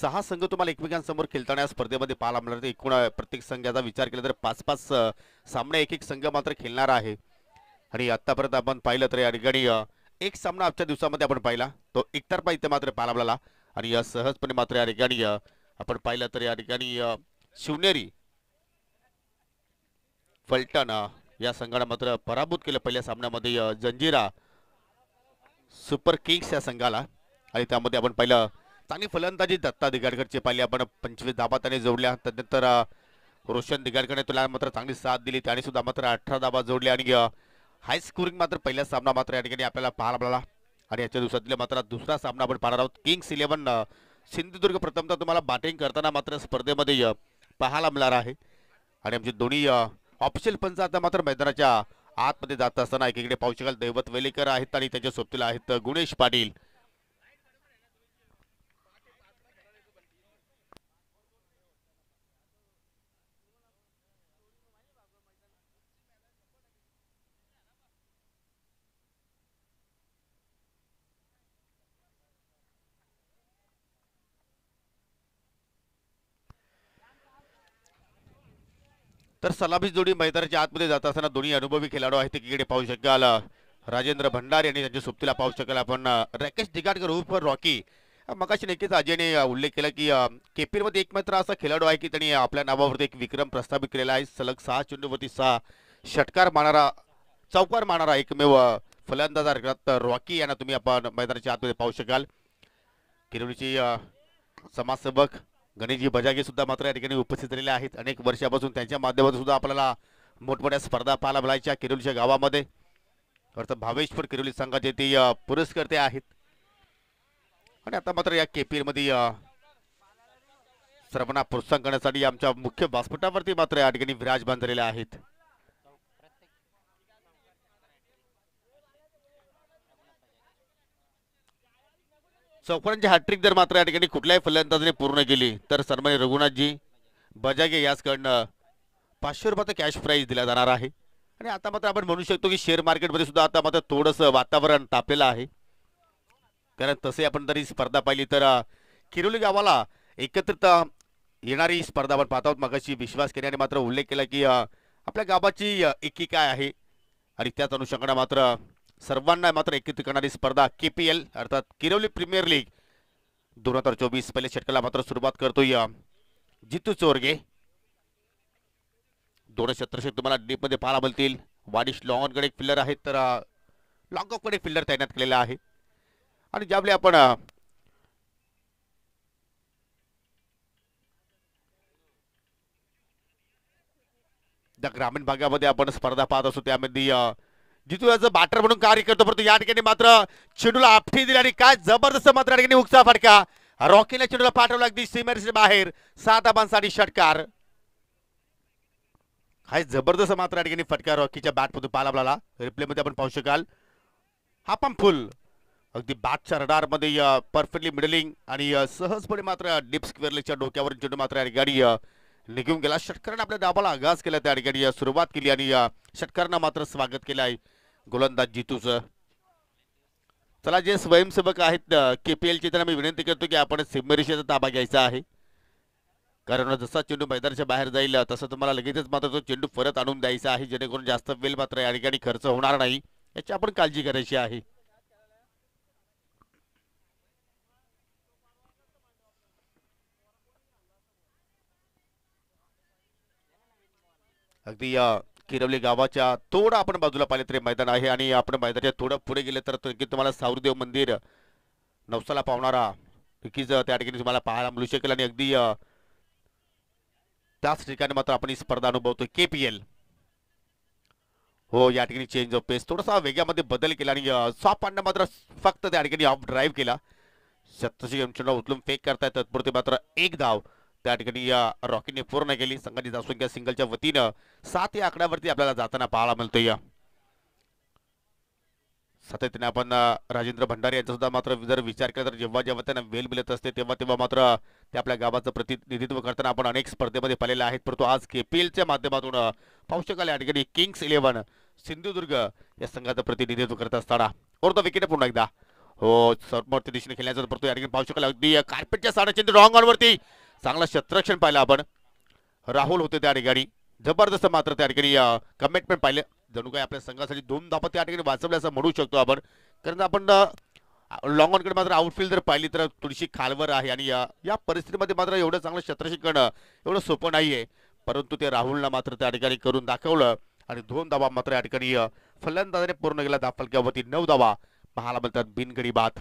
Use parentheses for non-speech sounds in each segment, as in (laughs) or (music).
सहा संघ तुम्हाला एकमेकांसमोर खेळताना या स्पर्धेमध्ये पाहायला मिळणार एकूण प्रत्येक संघाचा विचार केला तर पाच पाच सामने एक एक संघ मात्र खेळणार आहे आणि आतापर्यंत आपण पाहिलं तर या ठिकाणी एक सामना आजच्या दिवसामध्ये आपण पाहिला तो एकतर्फा इथे मात्र पाहायला मिळाला आणि या सहजपणे मात्र या ठिकाणी आपण पाहिलं तर या ठिकाणी शिवनेरी फलटण या संघाला मात्र पराभूत केलं पहिल्या सामन्यामध्ये जंजिरा सुपर किंग्स या संघाला आणि त्यामध्ये आपण पाहिलं चांगली फलंदाजी दत्ता दिगाडकरची पाहिली आपण पंचवीस धाबा त्याने जोडल्या त्यानंतर रोशन दिगाडकरने तुला मात्र चांगली साथ दिली त्याने सुद्धा मात्र अठरा धाबा जोडल्या आणि हाय स्कोरिंग मात्र पहिला सामना मात्र या ठिकाणी आपल्याला पाहायला मिळाला आणि याच्या दिवसातले मात्र दुसरा सामना आपण पाहणार आहोत किंग्स इलेव्हन सिंधुदुर्ग प्रथमतः तुम्हाला बॅटिंग करताना मात्र स्पर्धेमध्ये पाहायला मिळणार आहे आणि आमचे दोन्ही ऑफिशियल पंच आता मात्र मैदानाच्या आतमध्ये जात असताना एकीकडे पाहू दैवत वेलेकर आहेत आणि त्यांच्या सोबतीला आहेत गुणेश पाटील तर सलामीच जोडी मैदानाच्या आतमध्ये जात असताना दोन्ही अनुभवी खेळाडू आहेत तिकडे पाहू शकाल राजेंद्र भंडारी आणि त्यांच्या सुप्तीला पाहू शकाल आपण राकेश दिगाटकर उर्फ रॉकी मगाशी नक्कीच अजयने उल्लेख केला की केपीरमध्ये मध्ये एकमात्र असा खेळाडू आहे की त्यांनी आपल्या नावावरती एक विक्रम प्रस्थापित केलेला आहे सलग सहा चेंडूवरती सहा षटकार मारणारा चौकार मारणारा एकमेव फलंदाज रॉकी यांना तुम्ही आपण मैदानाच्या आतमध्ये पाहू शकाल किरवणीची समाजसेवक गणेशजी बजागे सुद्धा मात्र या ठिकाणी उपस्थित झालेले आहेत अनेक वर्षापासून त्यांच्या माध्यमातून सुद्धा आपल्याला मोठमोठ्या स्पर्धा पाहायला मिळायच्या किरोलीच्या गावामध्ये अर्थ भावेशपूर किरोली संघाचे ते पुरस्कर्ते आहेत आणि आता मात्र या केपीएल मध्ये सर्वांना प्रोत्साहन करण्यासाठी आमच्या मुख्य व्यासपीठावरती मात्र या ठिकाणी विराजमान झालेल्या आहेत चौफरांची हॅट्रिक जर मात्र या ठिकाणी कुठल्याही फलंदाजाने पूर्ण केली तर सन्मानी रघुनाथजी बजागे याचकडनं पाचशे रुपयाचा कॅश प्राईज दिला जाणार आहे आणि आता मात्र आपण म्हणू शकतो की शेअर मार्केटमध्ये सुद्धा आता मात्र थोडंसं वातावरण तापलेलं आहे कारण तसे आपण जरी स्पर्धा पाहिली तर किरोली गावाला एकत्रित येणारी स्पर्धा आपण पाहत आहोत मगाशी विश्वास केल्याने मात्र उल्लेख केला की आपल्या गावाची एकी काय आहे आणि त्याच अनुषंगाने मात्र सर्वांना मात्र एकत्रित करणारी स्पर्धा के पी एल अर्थात किरवली प्रीमियर लीग दोन हजार चोवीस पहिल्या षटकाला मात्र सुरुवात करतोय जितू चोरगे दोन शत्रशे तुम्हाला डीप मध्ये पाहायला मिळतील वाडिश लॉंगकडे एक फिल्डर आहेत तर लॉंगकडे फिल्डर तैनात केलेला आहे आणि ज्यावेळी आपण ग्रामीण भागामध्ये आपण स्पर्धा पाहत असू त्यामध्ये जितू याचं बाटर म्हणून कार्य करतो परंतु या ठिकाणी मात्र चेंडूला आपठी दिली आणि काय जबरदस्त मात्र या ठिकाणी उकचा फटका रॉकीला चेंडूला पाठवला अगदी सीमेर बाहेर सात आबांसाठी षटकार हा जबरदस्त मात्र या ठिकाणी फटका रॉकीच्या मधून पाहायला रिप्ले मध्ये आपण पाहू शकाल हा पण फुल अगदी बॅटच्या रडारमध्ये परफेक्टली मिडलिंग आणि सहजपणे मात्र डिप स्क्वेअरलेच्या डोक्यावर चेंडू मात्र या ठिकाणी निघून गेला षटकाराने आपल्या दाबाला आगाज केला त्या ठिकाणी सुरुवात केली आणि षटकारांना मात्र स्वागत केलं आहे गोलंदाज जितूचं चला जे स्वयंसेवक आहेत के पी त्यांना मी विनंती करतो की आपण सिमरिशेचा ताबा घ्यायचा आहे कारण जसा चेंडू मैदानाच्या बाहेर जाईल तसं तुम्हाला लगेचच मात्र तो चेंडू परत आणून द्यायचा आहे जेणेकरून जास्त वेळ मात्र या ठिकाणी खर्च होणार नाही याची आपण काळजी करायची आहे अगदी किरवली गावाच्या थोडं आपण बाजूला पाहिलं तरी मैदान आहे आणि आपण मैदानाच्या थोडं पुढे गेले तर नक्की तुम्हाला सावरदेव मंदिर नवसाला पावणारा नक्कीच त्या ठिकाणी तुम्हाला पाहायला मिळू शकेल आणि अगदी त्याच ठिकाणी मात्र आपण ही स्पर्धा अनुभवतो के पी एल हो या ठिकाणी चेंज ऑफ पेस थोडासा वेगामध्ये बदल केला आणि सॉफ मात्र फक्त त्या ठिकाणी ऑफ ड्राईव्ह केला सत्तरशे उचलून फेक करतायत तत्पुरते मात्र एक धाव त्या ठिकाणी या रॉकीने पूर्ण केली संघाची धावसंख्या सिंगलच्या वतीनं सात या आकड्यावरती आपल्याला जाताना पाहायला मिळतोय सातत्याने आपण राजेंद्र भंडारी यांचा सुद्धा मात्र जर विचार केला तर जेव्हा जेव्हा त्यांना वेल मिळत असते तेव्हा तेव्हा मात्र ते आपल्या गावाचं प्रतिनिधित्व करताना आपण अनेक स्पर्धेमध्ये पाहिलेले आहेत परंतु आज केपीएलच्या माध्यमातून पाहू शकाल या ठिकाणी किंग्स इलेव्हन सिंधुदुर्ग या संघाचं प्रतिनिधित्व करत असताना ओरतो विकेट पुन्हा एकदा हो समोरच्या दिशेने खेळण्याचा परंतु या ठिकाणी पाहू अगदी कार्पेटच्या रॉंग ऑनवरती चांगलं शत्ररक्षण पाहिलं आपण राहुल होते त्या ठिकाणी जबरदस्त मात्र त्या ठिकाणी कमिटमेंट पाहिले जणू काही आपल्या संघासाठी दोन धापा त्या ठिकाणी वाचवल्या असं म्हणू शकतो आपण कारण आपण लॉंग ऑनकडे मात्र आउटफील्ड जर पाहिली तर थोडीशी खालवर आहे आणि या, या परिस्थितीमध्ये मात्र एवढं चांगलं शत्रशी करणं एवढं सोपं नाही परंतु ते राहुलला मात्र त्या ठिकाणी करून दाखवलं आणि दोन दाबा मात्र या ठिकाणी फलंदाजाने पूर्ण गेला धाफलक्यावरती नऊ धावा पाहायला म्हणतात बिनगडी बात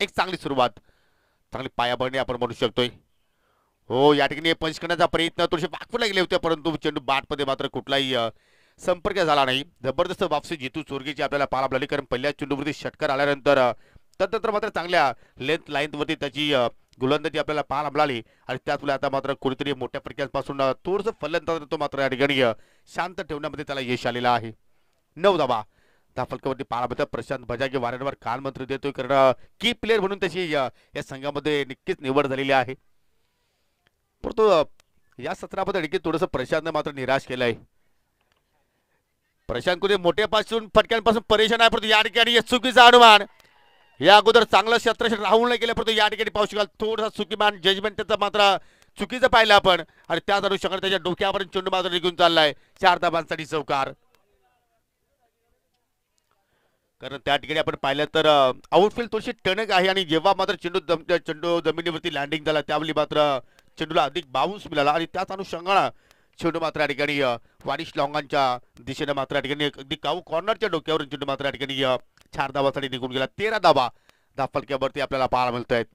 एक चांगली सुरुवात चांगली पायाभरणी आपण म्हणू शकतोय हो या ठिकाणी पंच करण्याचा प्रयत्न थोडेसे वाकू लागले होते परंतु चेंडू बाटमध्ये मात्र कुठलाही संपर्क झाला नाही जबरदस्त वापसी जितू चोरगीची आपल्याला पाहायला लागली कारण पहिल्या चेंडूवरती षटकार आल्यानंतर तंत्र मात्र चांगल्या लेंथ लाईनवरती त्याची गुलंदाजी आपल्याला पाहायला मिळाली आणि त्याचमुळे आता मात्र कुणीतरी मोठ्या प्रक्रियांपासून थोडंसं फलंदाज तो मात्र या ठिकाणी शांत ठेवण्यामध्ये त्याला यश आलेला आहे नऊ धावा त्या फलकावरती पाहायला प्रशांत भजागे वारंवार कानमंत्र देतोय कारण की प्लेअर म्हणून त्याची या संघामध्ये नक्कीच निवड झालेली आहे परंतु या सत्रामध्ये आणखी प्रशांत प्रशांतने मात्र निराश केलाय प्रशांत कुठे मोठ्यापासून फटक्यांपासून परेशान आहे परंतु या ठिकाणी चुकीचं अनुमान या अगोदर चांगलं क्षेत्र राहून नाही केलं परंतु या ठिकाणी पाहू शकाल थोडासा मान जजमेंट त्याचा मात्र चुकीचं पाहिलं आपण आणि त्याच अनुषंगाने त्याच्या डोक्यावर चेंडू मात्र निघून चाललाय चार दाबांसाठी चौकार कारण त्या ठिकाणी आपण पाहिलं तर आउटफील्ड थोडीशी टणक आहे आणि जेव्हा मात्र चेंडू चेंडू जमिनीवरती लँडिंग झाला त्यावेळी मात्र चेंडूला अधिक बाउन्स मिळाला आणि त्याच अनुषंगाने चेंडू मात्र या ठिकाणी वारिश लॉंगांच्या दिशेनं मात्र या ठिकाणी अगदी काऊ कॉर्नरच्या डोक्यावरून चेंडू मात्र या ठिकाणी चार धावासाठी निघून गेला तेरा धावा दहा फलक्यावरती आपल्याला पाहायला मिळत आहेत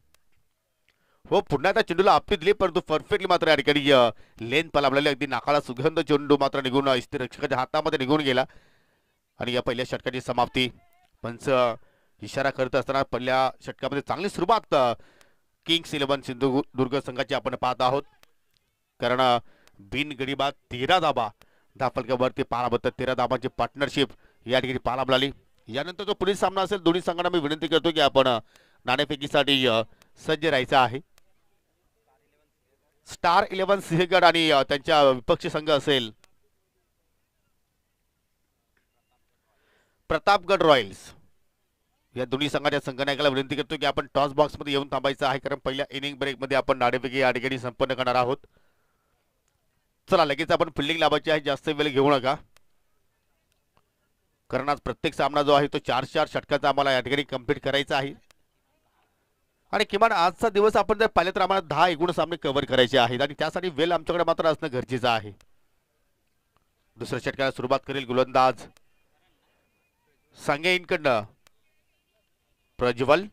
हो पुन्हा त्या चेंडूला आपली दिली परंतु परफेक्टली मात्र या ठिकाणी लेन पलाबलेली अगदी नाकाला सुगंध चेंडू मात्र निघून रक्षकाच्या हातामध्ये निघून गेला आणि या पहिल्या षटकाची समाप्ती पंच इशारा करत असताना पहिल्या षटकामध्ये चांगली सुरुवात किंग्स इलेव्हन सिंधुदुर्ग संघाची आपण पाहत आहोत कारण बिनगडीबात तेरा धाबा धापलक्यावरती पाहायला तेरा धाबांची पार्टनरशिप या ठिकाणी पाहायला मिळाली यानंतर जो पुढील सामना असेल दोन्ही संघांना मी विनंती करतो की आपण नाणेफेकीसाठी सज्ज राहायचं आहे स्टार इलेव्हन सिंहगड आणि त्यांच्या विपक्षी संघ असेल प्रतापगड रॉयल्स या दोन्ही संघाच्या संगणकाला विनंती करतो की आपण टॉस बॉक्स मध्ये येऊन थांबायचं आहे कारण पहिल्या इनिंग ब्रेक मध्ये आपण नाडेपैकी या ठिकाणी संपन्न करणार आहोत चला लगेच आपण फिल्डिंग लावायची आहे जास्त वेळ घेऊ नका कारण आज प्रत्येक सामना जो आहे तो चार चार षटकाचा आम्हाला या ठिकाणी कम्प्लीट करायचा आहे आणि किमान आजचा दिवस आपण जर पाहिले तर आम्हाला दहा एकूण सामने कव्हर करायचे आहेत आणि त्यासाठी वेल आमच्याकडे मात्र असणं गरजेचं आहे दुसऱ्या षटकाला सुरुवात करेल गोलंदाज सांगे इनकडनं प्रज्वल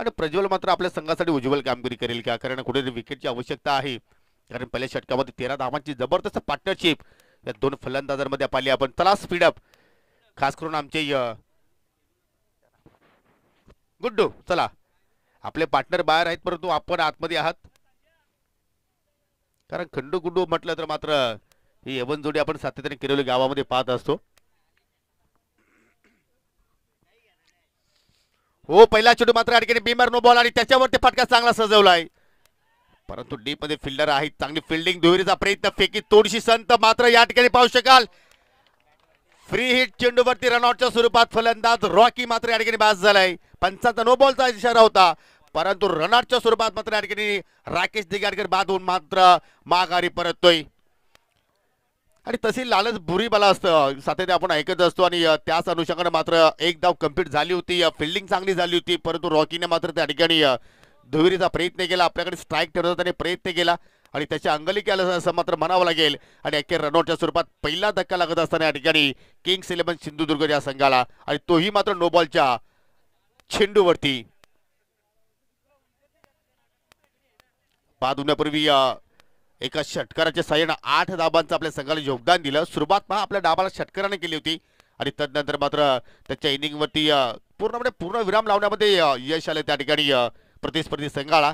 आणि प्रज्वल मात्र आपल्या संघासाठी उज्ज्वल कामगिरी करेल का कारण कुठेतरी विकेटची आवश्यकता आहे कारण पहिल्या षटकामध्ये तेरा धावांची जबरदस्त पार्टनरशिप या दोन फलंदाजांमध्ये पाहिली आपण चला स्पीडअप खास करून आमचे गुड्डू चला आपले पार्टनर बाहेर आहेत परंतु आपण आतमध्ये आहात कारण खंडू गुड्डू म्हटलं तर मात्र ही एवन जोडी आपण सातत्याने केलेली गावामध्ये पाहत असतो हो पहिला चेंडू मात्र या ठिकाणी बीमर नो बॉल आणि त्याच्यावरती फटका चांगला सजवलाय परंतु डी मध्ये फिल्डर आहेत चांगली फिल्डिंग दुहेरीचा प्रयत्न फेकी तोडशी संत मात्र या ठिकाणी पाहू शकाल फ्री हिट चेंडूवरती रनआउटच्या स्वरूपात फलंदाज रॉकी मात्र या ठिकाणी बाद झालाय पंचाचा नो बॉलचा इशारा होता परंतु रनआउटच्या स्वरूपात मात्र या ठिकाणी राकेश दिगाडकर बाद होऊन मात्र माघारी परततोय आणि तशी लालच बुरी मला असतं सातत्या आपण ऐकत असतो आणि त्याच अनुषंगाने मात्र एक धाव कम्प्लीट झाली होती फिल्डिंग चांगली झाली होती परंतु रॉकीने मात्र त्या ठिकाणी धुविरीचा प्रयत्न केला आपल्याकडे स्ट्राईक ठेवला त्याने प्रयत्न केला आणि त्याच्या अंगली केलं असं मात्र म्हणावं लागेल आणि अखेर रनआउटच्या स्वरूपात पहिला धक्का लागत असताना या ठिकाणी किंग्स इलेव्हन सिंधुदुर्ग या संघाला आणि तोही मात्र नोबॉलच्या चेंडूवरती बाद होण्यापूर्वी एका षटकाराच्या साह्यानं आठ दाबांचं आपल्या संघाला योगदान दिलं सुरुवात पहा आपल्या डाबाला षटकाराने केली होती आणि तदनंतर मात्र त्याच्या इनिंगवरती पूर्णपणे पूर्ण विराम लावण्यामध्ये यश आलं त्या ठिकाणी प्रतिस्पर्धी संघाला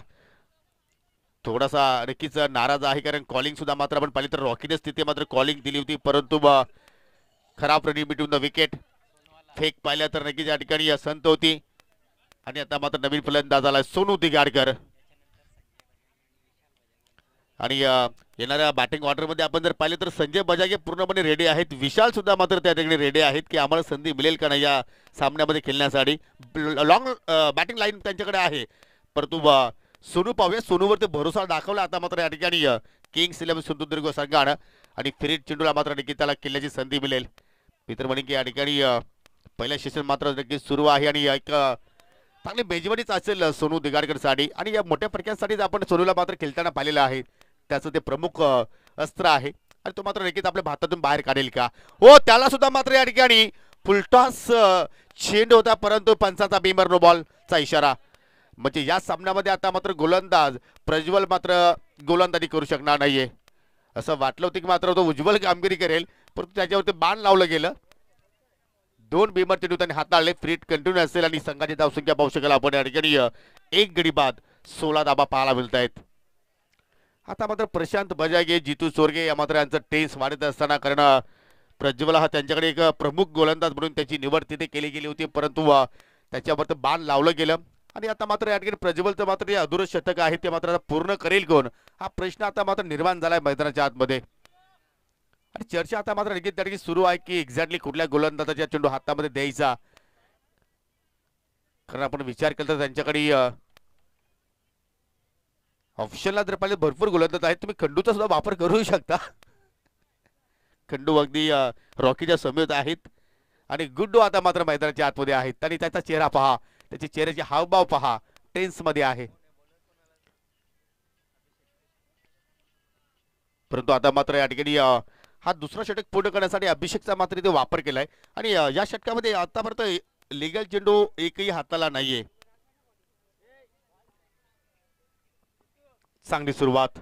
थोडासा नक्कीच नाराज आहे कारण कॉलिंग सुद्धा मात्र आपण पाहिली तर रॉकीनेच तिथे मात्र कॉलिंग दिली होती परंतु खराब रनिंग बिटवून द विकेट फेक पाहिल्या तर नक्कीच या ठिकाणी संत होती आणि आता मात्र नवीन फलंदाज आला सोनू दिगाडकर आणि येणाऱ्या बॅटिंग ऑर्डरमध्ये आपण जर पाहिलं तर संजय बजागे पूर्णपणे रेडी आहेत विशाल सुद्धा मात्र त्या ठिकाणी रेडी आहेत की आम्हाला संधी मिळेल का नाही या सामन्यामध्ये खेळण्यासाठी लॉंग बॅटिंग लाईन त्यांच्याकडे आहे परंतु सोनू पाहूया सोनूवरती भरोसा दाखवला आता मात्र या ठिकाणी किंग्स इलेव्हन सिंधुदुर्ग संघानं आणि फिरीट चिंडूला मात्र नक्की त्याला किल्ल्याची संधी मिळेल मित्र म्हणे की या ठिकाणी पहिल्या सेशन मात्र नक्कीच सुरू आहे आणि एक चांगली मेजवानीच असेल सोनू दिगाडकरसाठी आणि या मोठ्या फटक्यांसाठीच आपण सोनूला मात्र खेळताना पाहिलेलं आहे त्याचं ते प्रमुख अस्त्र आहे आणि तो मात्र रेखित आपल्या भारतातून बाहेर काढेल का हो त्याला सुद्धा मात्र या ठिकाणी फुलटॉस चेंड होता परंतु पंचाचा बीमर नो बॉलचा इशारा म्हणजे या सामन्यामध्ये आता मात्र गोलंदाज प्रज्वल मात्र गोलंदाजी करू शकणार नाहीये असं वाटलं होतं की मात्र तो उज्ज्वल कामगिरी करेल परंतु त्याच्यावरती बाण लावलं गेलं दोन बीमर चेंडू त्यांनी हाताळले फ्रीट कंटिन्यू असेल आणि संघाची धावसंख्या पाहू शकेल आपण या ठिकाणी एक गडी बाद सोळा दाबा पाहायला मिळत आहेत आता मात्र प्रशांत बजागे जितू चोरगे या मात्र यांचं टेन्स वाढत असताना कारण प्रज्वला हा त्यांच्याकडे एक प्रमुख गोलंदाज म्हणून त्याची निवड तिथे केली गेली होती परंतु त्याच्यावर बाण लावलं गेलं आणि आता मात्र या ठिकाणी प्रज्वलचं मात्र जे अधुर शतक आहे ते मात्र पूर्ण करेल कोण हा प्रश्न आता मात्र निर्माण झालाय मैदानाच्या आतमध्ये आणि चर्चा आता मात्र त्या ठिकाणी सुरू आहे की एक्झॅक्टली कुठल्या गोलंदाजाच्या चेंडू हातामध्ये द्यायचा कारण आपण विचार केला तर त्यांच्याकडे ऑप्शनला तर भरपूर गोलंदाज आहेत तुम्ही खंडूचा सुद्धा वापर करू शकता खंडू अगदी रॉकीच्या समेत आहेत आणि गुड्डू आता मात्र मैदानाच्या आतमध्ये आहेत आणि त्याचा चेहरा पहा त्याचे चेहऱ्याचे हावभाव पहा टेन्समध्ये आहे परंतु आता मात्र या ठिकाणी हा दुसरा षटक पूर्ण करण्यासाठी अभिषेकचा मात्र इथे वापर केलाय आणि या षटकामध्ये आतापर्यंत लिगल चेंडू एकही हाताला नाहीये चांगली सुरुवात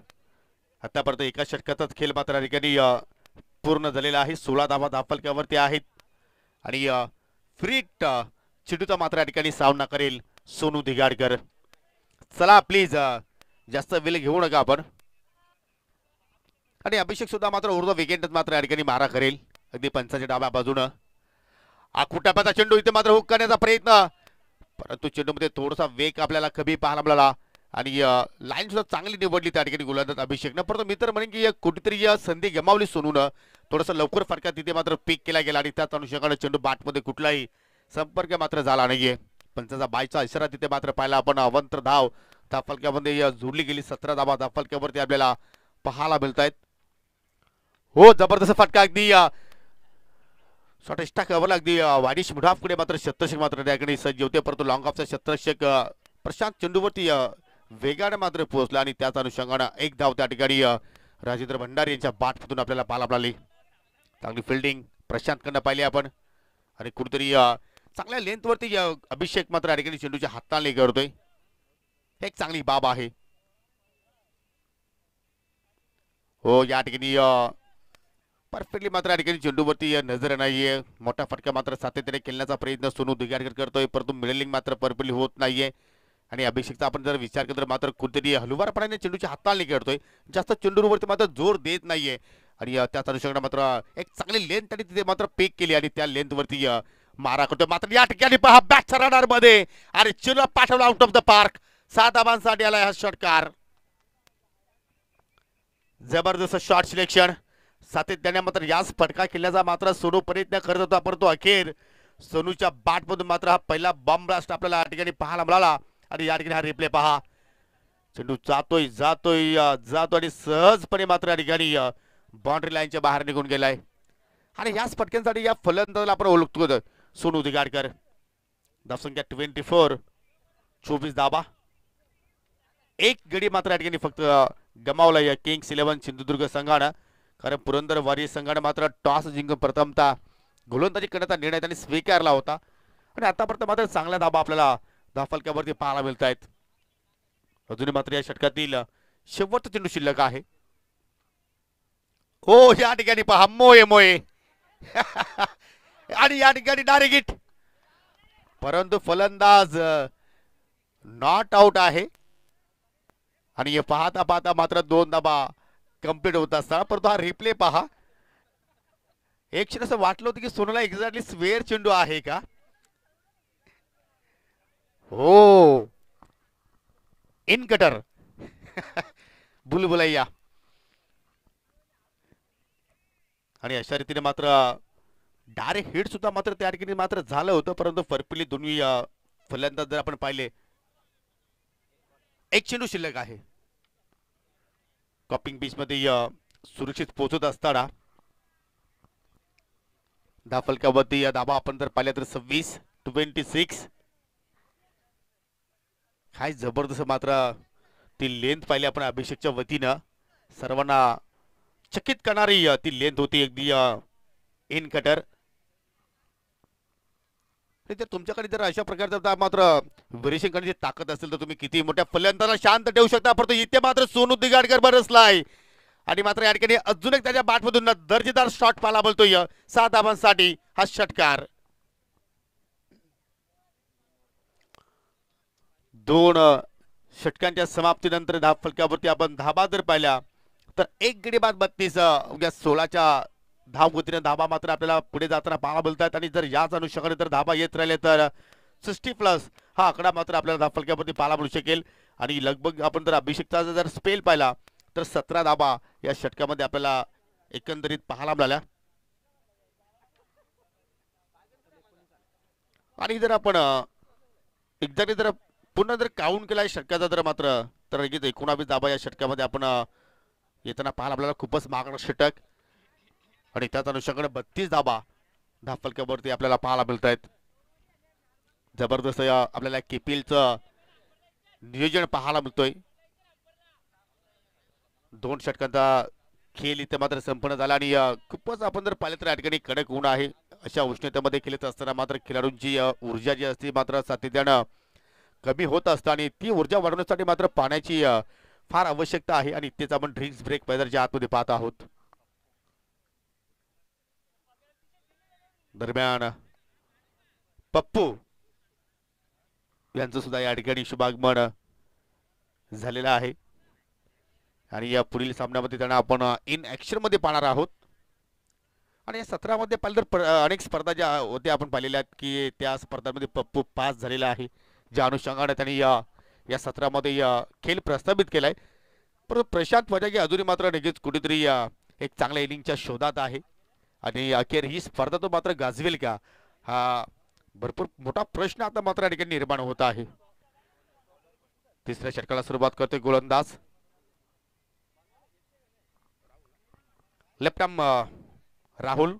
आतापर्यंत एका षटकातच खेळ मात्र या ठिकाणी पूर्ण झालेला आहे सोळा धावा दाफलक्यावरती आहेत आणि फ्रीट चिडूचा मात्र या ठिकाणी सामना करेल सोनू धिगाडकर चला प्लीज जास्त वेळ घेऊ नका आपण आणि अभिषेक सुद्धा मात्र ओर्ध विकेंडच मात्र या ठिकाणी मारा करेल अगदी पंचाच्या डाव्या बाजूनं आकुटाप्याचा चेंडू इथे मात्र हुक करण्याचा प्रयत्न परंतु चेंडूमध्ये थोडासा वेग आपल्याला कमी पाहायला मिळाला आणि लाईन सुद्धा चांगली निवडली त्या ठिकाणी गोलंदाज अभिषेकनं परंतु मित्र म्हणेन की कुठेतरी या संधी गमावली सोनून थोडंसं लवकर फटका तिथे मात्र पिक केला गेला आणि त्याच अनुषंगाने चेंडू बाटमध्ये कुठलाही संपर्क मात्र झाला नाहीये त्याचा बायचा इशारा तिथे मात्र पाहिला आपण अवंत्र धाव फलक्यामध्ये जोडली गेली सतरा धावा फलक्यावरती आपल्याला पाहायला मिळत आहेत हो जबरदस्त फटका अगदी शॉट एक्स्ट्रा अगदी वाडीश मुढाफकडे मात्र शत्रशेक मात्र त्याकडे सज्ज होते परंतु लॉंग ऑफचा शत्रशेक प्रशांत चेंडूवरती वेगाने मात्र पोहोचला आणि त्याच अनुषंगानं एक धाव त्या ठिकाणी राजेंद्र भंडारी यांच्या बाटमधून आपल्याला पाहायला पडली चांगली फिल्डिंग प्रशांतकडनं पाहिली आपण आणि कुठेतरी चांगल्या लेंथवरती अभिषेक मात्र या ठिकाणी चेंडूच्या हाताने करतोय एक चांगली बाब आहे हो या ठिकाणी परफेक्टली मात्र या ठिकाणी चेंडूवरती नजर नाहीये मोठा फटका मात्र सातत्याने खेळण्याचा प्रयत्न सोनू दिगाडकर करतोय परंतु मिडलिंग मात्र परफेक्टली होत नाहीये आणि अभिषेकचा आपण जर विचार केला तर मात्र कुठेतरी हलुवारपणाने चेंडूच्या हाताला खेळतोय जास्त चेंडूवरती मात्र जोर देत नाहीये आणि त्याच अनुषंगाने मात्र एक चांगली लेंथ त्याने तिथे मात्र पेक केली आणि त्या लेंथवरती मारा करतोय मात्र या ठिकाणी पहा रनर मध्ये आणि चेंडूला पाठवला आउट ऑफ द पार्क सात आबांसाठी आला हा षटकार जबरदस्त शॉर्ट सिलेक्शन सातत्याने मात्र याच फटका केल्याचा मात्र सोनू प्रयत्न करत होता परंतु अखेर सोनूच्या बॅटमधून मात्र हा पहिला बॉम्ब ब्लास्ट आपल्याला या ठिकाणी पाहायला मिळाला आणि या ठिकाणी हा रिप्ले पहा चेंडू जातोय जातोय जातो आणि सहजपणे मात्र या ठिकाणी बाउंड्री लाईनच्या बाहेर निघून गेलाय आणि याच फटक्यांसाठी या फलंदाजाला आपण ओळखतो सोनू दिगाडकर दासंख्या ट्वेंटी फोर चोवीस धाबा एक गडी मात्र या ठिकाणी फक्त गमावला या किंग्स इलेव्हन सिंधुदुर्ग संघानं कारण पुरंदर वारी संघानं मात्र टॉस जिंकून प्रथमता गोलंदाजी करण्याचा निर्णय त्यांनी स्वीकारला होता आणि आतापर्यंत मात्र चांगला धाबा आपल्याला दहा फलक्यावरती पाहायला मिळत आहेत अजूनही मात्र या षटकातील शेवटचा चेंडू शिल्लक आहे हो या ठिकाणी पहा मोये मोये (laughs) आणि या ठिकाणी डायरेक्ट परंतु फलंदाज नॉट आउट आहे आणि हे पाहता पाहता मात्र दोन दबा कम्प्लीट होत असताना परंतु हा रिप्ले पहा एक क्षण असं वाटलं होतं की सोनूला एक्झॅक्टली स्वेअर चेंडू आहे का हो इन कटर (laughs) बुलबुलैया आणि अशा रीतीने मात्र डायरेक्ट हिट सुद्धा मात्र त्या ठिकाणी मात्र झालं होतं परंतु फरपिली दोन्ही फलंदाज जर आपण पाहिले एक चेंडू शिल्लक आहे कॉपिंग बीच मध्ये सुरक्षित पोहोचत असताना धाफलकावरती या दाबा आपण जर पाहिल्या तर सव्वीस ट्वेंटी सिक्स काय जबरदस्त मात्र ती लेंथ पाहिली आपण अभिषेकच्या वतीनं सर्वांना चकित करणारी ती लेंथ होती अगदी इन कटर तर तुमच्याकडे जर अशा प्रकारचा मात्र विरेशन करण्याची ताकद असेल तर तुम्ही किती मोठ्या फल्यांना शांत ठेवू शकता परंतु इथे मात्र सोनू दिगाडकर बरसलाय आणि मात्र या ठिकाणी अजून एक त्याच्या बाटमधून दर्जेदार शॉट पाला बोलतोय सात धाबांसाठी हा षटकार दोन षटकांच्या समाप्तीनंतर धाब फलक्यावरती आपण धाबा जर पाहिल्या तर एक गडी बाद बत्तीस उद्या सोळाच्या गोतीने धाबा मात्र आपल्याला पुढे जाताना पाहा बोलतात आणि जर याच अनुषंगाने जर धाबा येत राहिले तर सिक्स्टी प्लस हा आकडा मात्र आपल्याला धाब फलक्यावरती पाहायला मिळू शकेल आणि लगभग आपण जर अभिषेकचा जर स्पेल पाहिला तर सतरा धाबा या षटकामध्ये आपल्याला एकंदरीत पाहायला मिळाल्या आणि जर आपण एकदा जर पुन्हा जर काउंट केला षटकाचा जर मात्र तर लगेच एकोणावीस दाबा या षटकामध्ये आपण येताना पाहायला आपल्याला खूपच मागणं षटक आणि त्याच अनुषंगाने बत्तीस धाबा धाफलक्यावरती आपल्याला पाहायला मिळत आहेत जबरदस्त आपल्याला केपीएलचं नियोजन पाहायला मिळतोय दोन षटकांचा खेळ इथे मात्र संपन्न झाला आणि खूपच आपण जर पाहिलं तर या ठिकाणी कडक ऊन आहे अशा उष्णतेमध्ये खेळत असताना मात्र खेळाडूंची ऊर्जा जी असते मात्र सातत्यानं कमी होत असतं आणि ती ऊर्जा वाढवण्यासाठी मात्र पाण्याची फार आवश्यकता आहे आणि तेच आपण ड्रिंक्स ब्रेक मैदानाच्या आतमध्ये पाहत आहोत दरम्यान पप्पू यांचं सुद्धा या ठिकाणी शुभागमन झालेलं आहे आणि या पुढील सामन्यामध्ये त्यांना आपण इन ऍक्शन मध्ये पाहणार आहोत आणि या सत्रामध्ये पाहिलं तर अनेक स्पर्धा ज्या होत्या आपण पाहिलेल्या आहेत की त्या स्पर्धांमध्ये पप्पू पास झालेला आहे ज्या अनुषंगाने त्यांनी या या सत्रामध्ये खेळ प्रस्थापित केलाय आहे परंतु प्रशांत की अजूनही मात्र नक्कीच कुठेतरी एक चांगल्या इनिंगच्या शोधात आहे आणि अखेर ही स्पर्धा तो मात्र गाजवेल का हा भरपूर मोठा प्रश्न आता मात्र या ठिकाणी निर्माण होत आहे तिसऱ्या षटकाला सुरुवात करतोय गोलंदाज लेफ्ट राहुल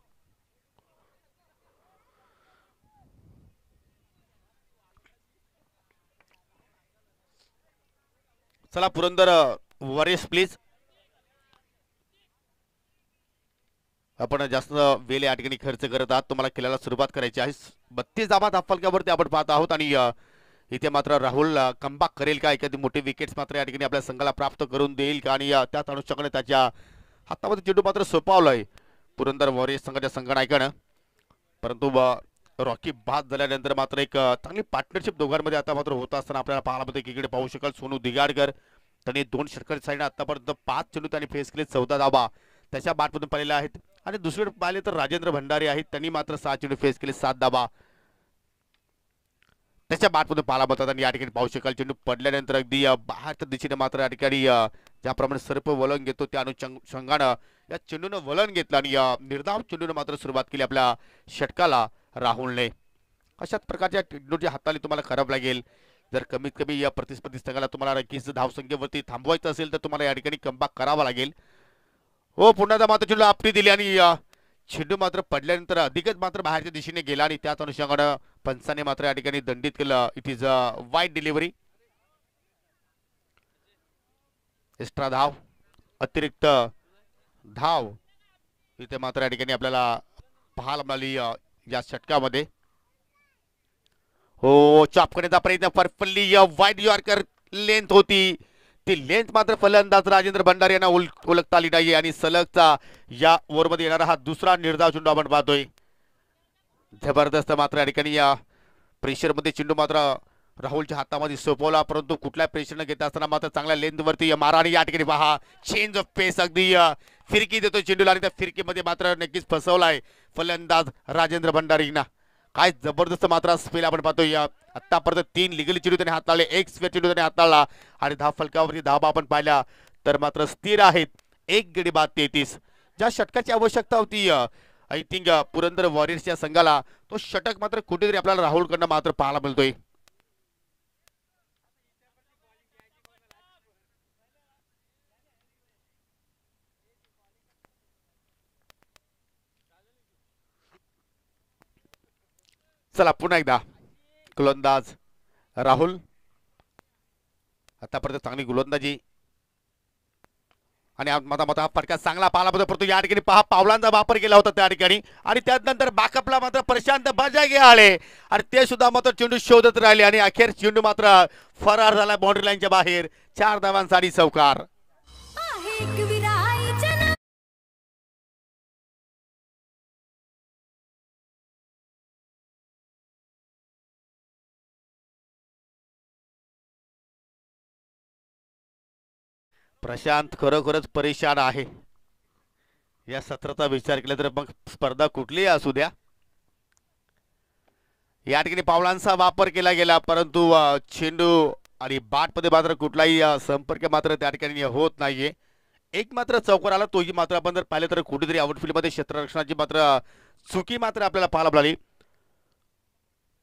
चला पुरंदर वरेस प्लीज आपण जास्त वेल या ठिकाणी खर्च करत आहात तुम्हाला खेळायला सुरुवात करायची आहे बत्तीस दाबात अफलक्यावरती आपण पाहत आहोत आणि इथे मात्र राहुल कंबाक करेल का एखादी मोठी विकेट्स मात्र या ठिकाणी आपल्या संघाला प्राप्त करून देईल का आणि त्याच अनुषंगाने त्याच्या हातामध्ये चेंडू मात्र सोपावलाय पुरंदर वॉरियर्स संघाच्या संघनायकानं परंतु रॉकी बाद झाल्यानंतर मात्र एक चांगली पार्टनरशिप दोघांमध्ये आता मात्र होत असताना आपल्याला पाहायला मध्ये इकडे पाहू शकाल सोनू दिगाडकर त्यांनी दोन षटकर साईडने आतापर्यंत पाच चेंडू त्यांनी फेस केले चौदा दाबा त्याच्या बाटमधून पाहिले आहेत आणि दुसरीकडे पाहिले तर राजेंद्र भंडारी आहेत त्यांनी मात्र सहा चेंडू फेस केले सात दाबा त्याच्या बाटमधून पाहायला म्हणतात आणि या ठिकाणी पाहू शकाल चेंडू पडल्यानंतर अगदी बाहेरच्या दिशेने मात्र या ठिकाणी ज्याप्रमाणे सर्प वलन घेतो त्या अनुषंगानं या चेंडूनं वलन घेतलं आणि निर्धाव चेंडूनं मात्र सुरुवात केली आपल्या षटकाला राहुलने अशाच प्रकारच्या टेक्नॉलॉजी हाताली तुम्हाला खराब लागेल जर कमीत कमी या प्रतिस्पर्धी संघाला तुम्हाला धाव धावसंख्येवरती थांबवायचं असेल तर तुम्हाला या ठिकाणी कमबॅक करावा लागेल हो पुन्हा मात्र चेंडू आपटी दिली आणि चेंडू मात्र पडल्यानंतर अधिकच मात्र बाहेरच्या दिशेने गेला आणि त्याच अनुषंगानं पंचाने मात्र या ठिकाणी दंडित केलं इट इज अ वाईट डिलिव्हरी एक्स्ट्रा धाव अतिरिक्त धाव इथे मात्र या ठिकाणी आपल्याला पाहायला या षटकामध्ये हो चॉप करण्याचा प्रयत्न परफल्ली वाईट यॉर्कर लेंथ होती ती लेंथ मात्र फलंदाज राजेंद्र भंडारी यांना ओळखता आली नाही आणि सलगचा या ओव्हरमध्ये येणारा हा दुसरा निर्धाव चेंडू आपण पाहतोय जबरदस्त मात्र या ठिकाणी या प्रेशरमध्ये चेंडू मात्र राहुलच्या हातामध्ये सोपवला परंतु कुठल्या प्रेशर घेत असताना मात्र चांगल्या लेंथवरती माराणी या ठिकाणी पहा चेंज ऑफ पेस अगदी फिरकी देतो चेंडूला आणि त्या फिरकीमध्ये मात्र नक्कीच फसवलाय आहे फलंदाज राजेंद्र भंडारींना काय जबरदस्त मात्र स्पेल आपण पाहतो या आत्तापर्यंत तीन लिगल चेंडू त्याने हाताळले एक स्वेअर चेंडू त्याने हाताळला आणि दहा फलकावरती धाबा आपण पाहिला तर मात्र स्थिर आहेत एक गडी बाद तेहतीस ज्या षटकाची आवश्यकता होती आय थिंक पुरंदर वॉरियर्स या संघाला तो षटक मात्र कुठेतरी आपल्याला राहुलकडनं मात्र पाहायला मिळतोय चला पुन्हा एकदा गोलंदाज राहुल आतापर्यंत चांगली गोलंदाजी आणि मता मता फटका चांगला पाला होता परंतु या ठिकाणी पहा पावलांचा वापर केला होता त्या ठिकाणी आणि त्यानंतर बाकपला मात्र प्रशांत गे आले आणि ते सुद्धा मात्र चेंडू शोधत राहिले आणि अखेर चेंडू मात्र फरार झाला बाउंड्री लाईनच्या बाहेर चार धावांसाठी चौकार प्रशांत खरोखरच परेशान आहे या सत्राचा विचार केला तर मग स्पर्धा कुठलीही असू द्या या ठिकाणी पावलांचा वापर केला गेला परंतु चेंडू आणि बाटमध्ये मात्र कुठलाही संपर्क मात्र त्या ठिकाणी होत नाहीये एक मात्र चौकर आला तोही मात्र आपण जर पाहिलं तर कुठेतरी आउटफील्डमध्ये क्षेत्ररक्षणाची मात्र चुकी मात्र आपल्याला पाहायला मिळाली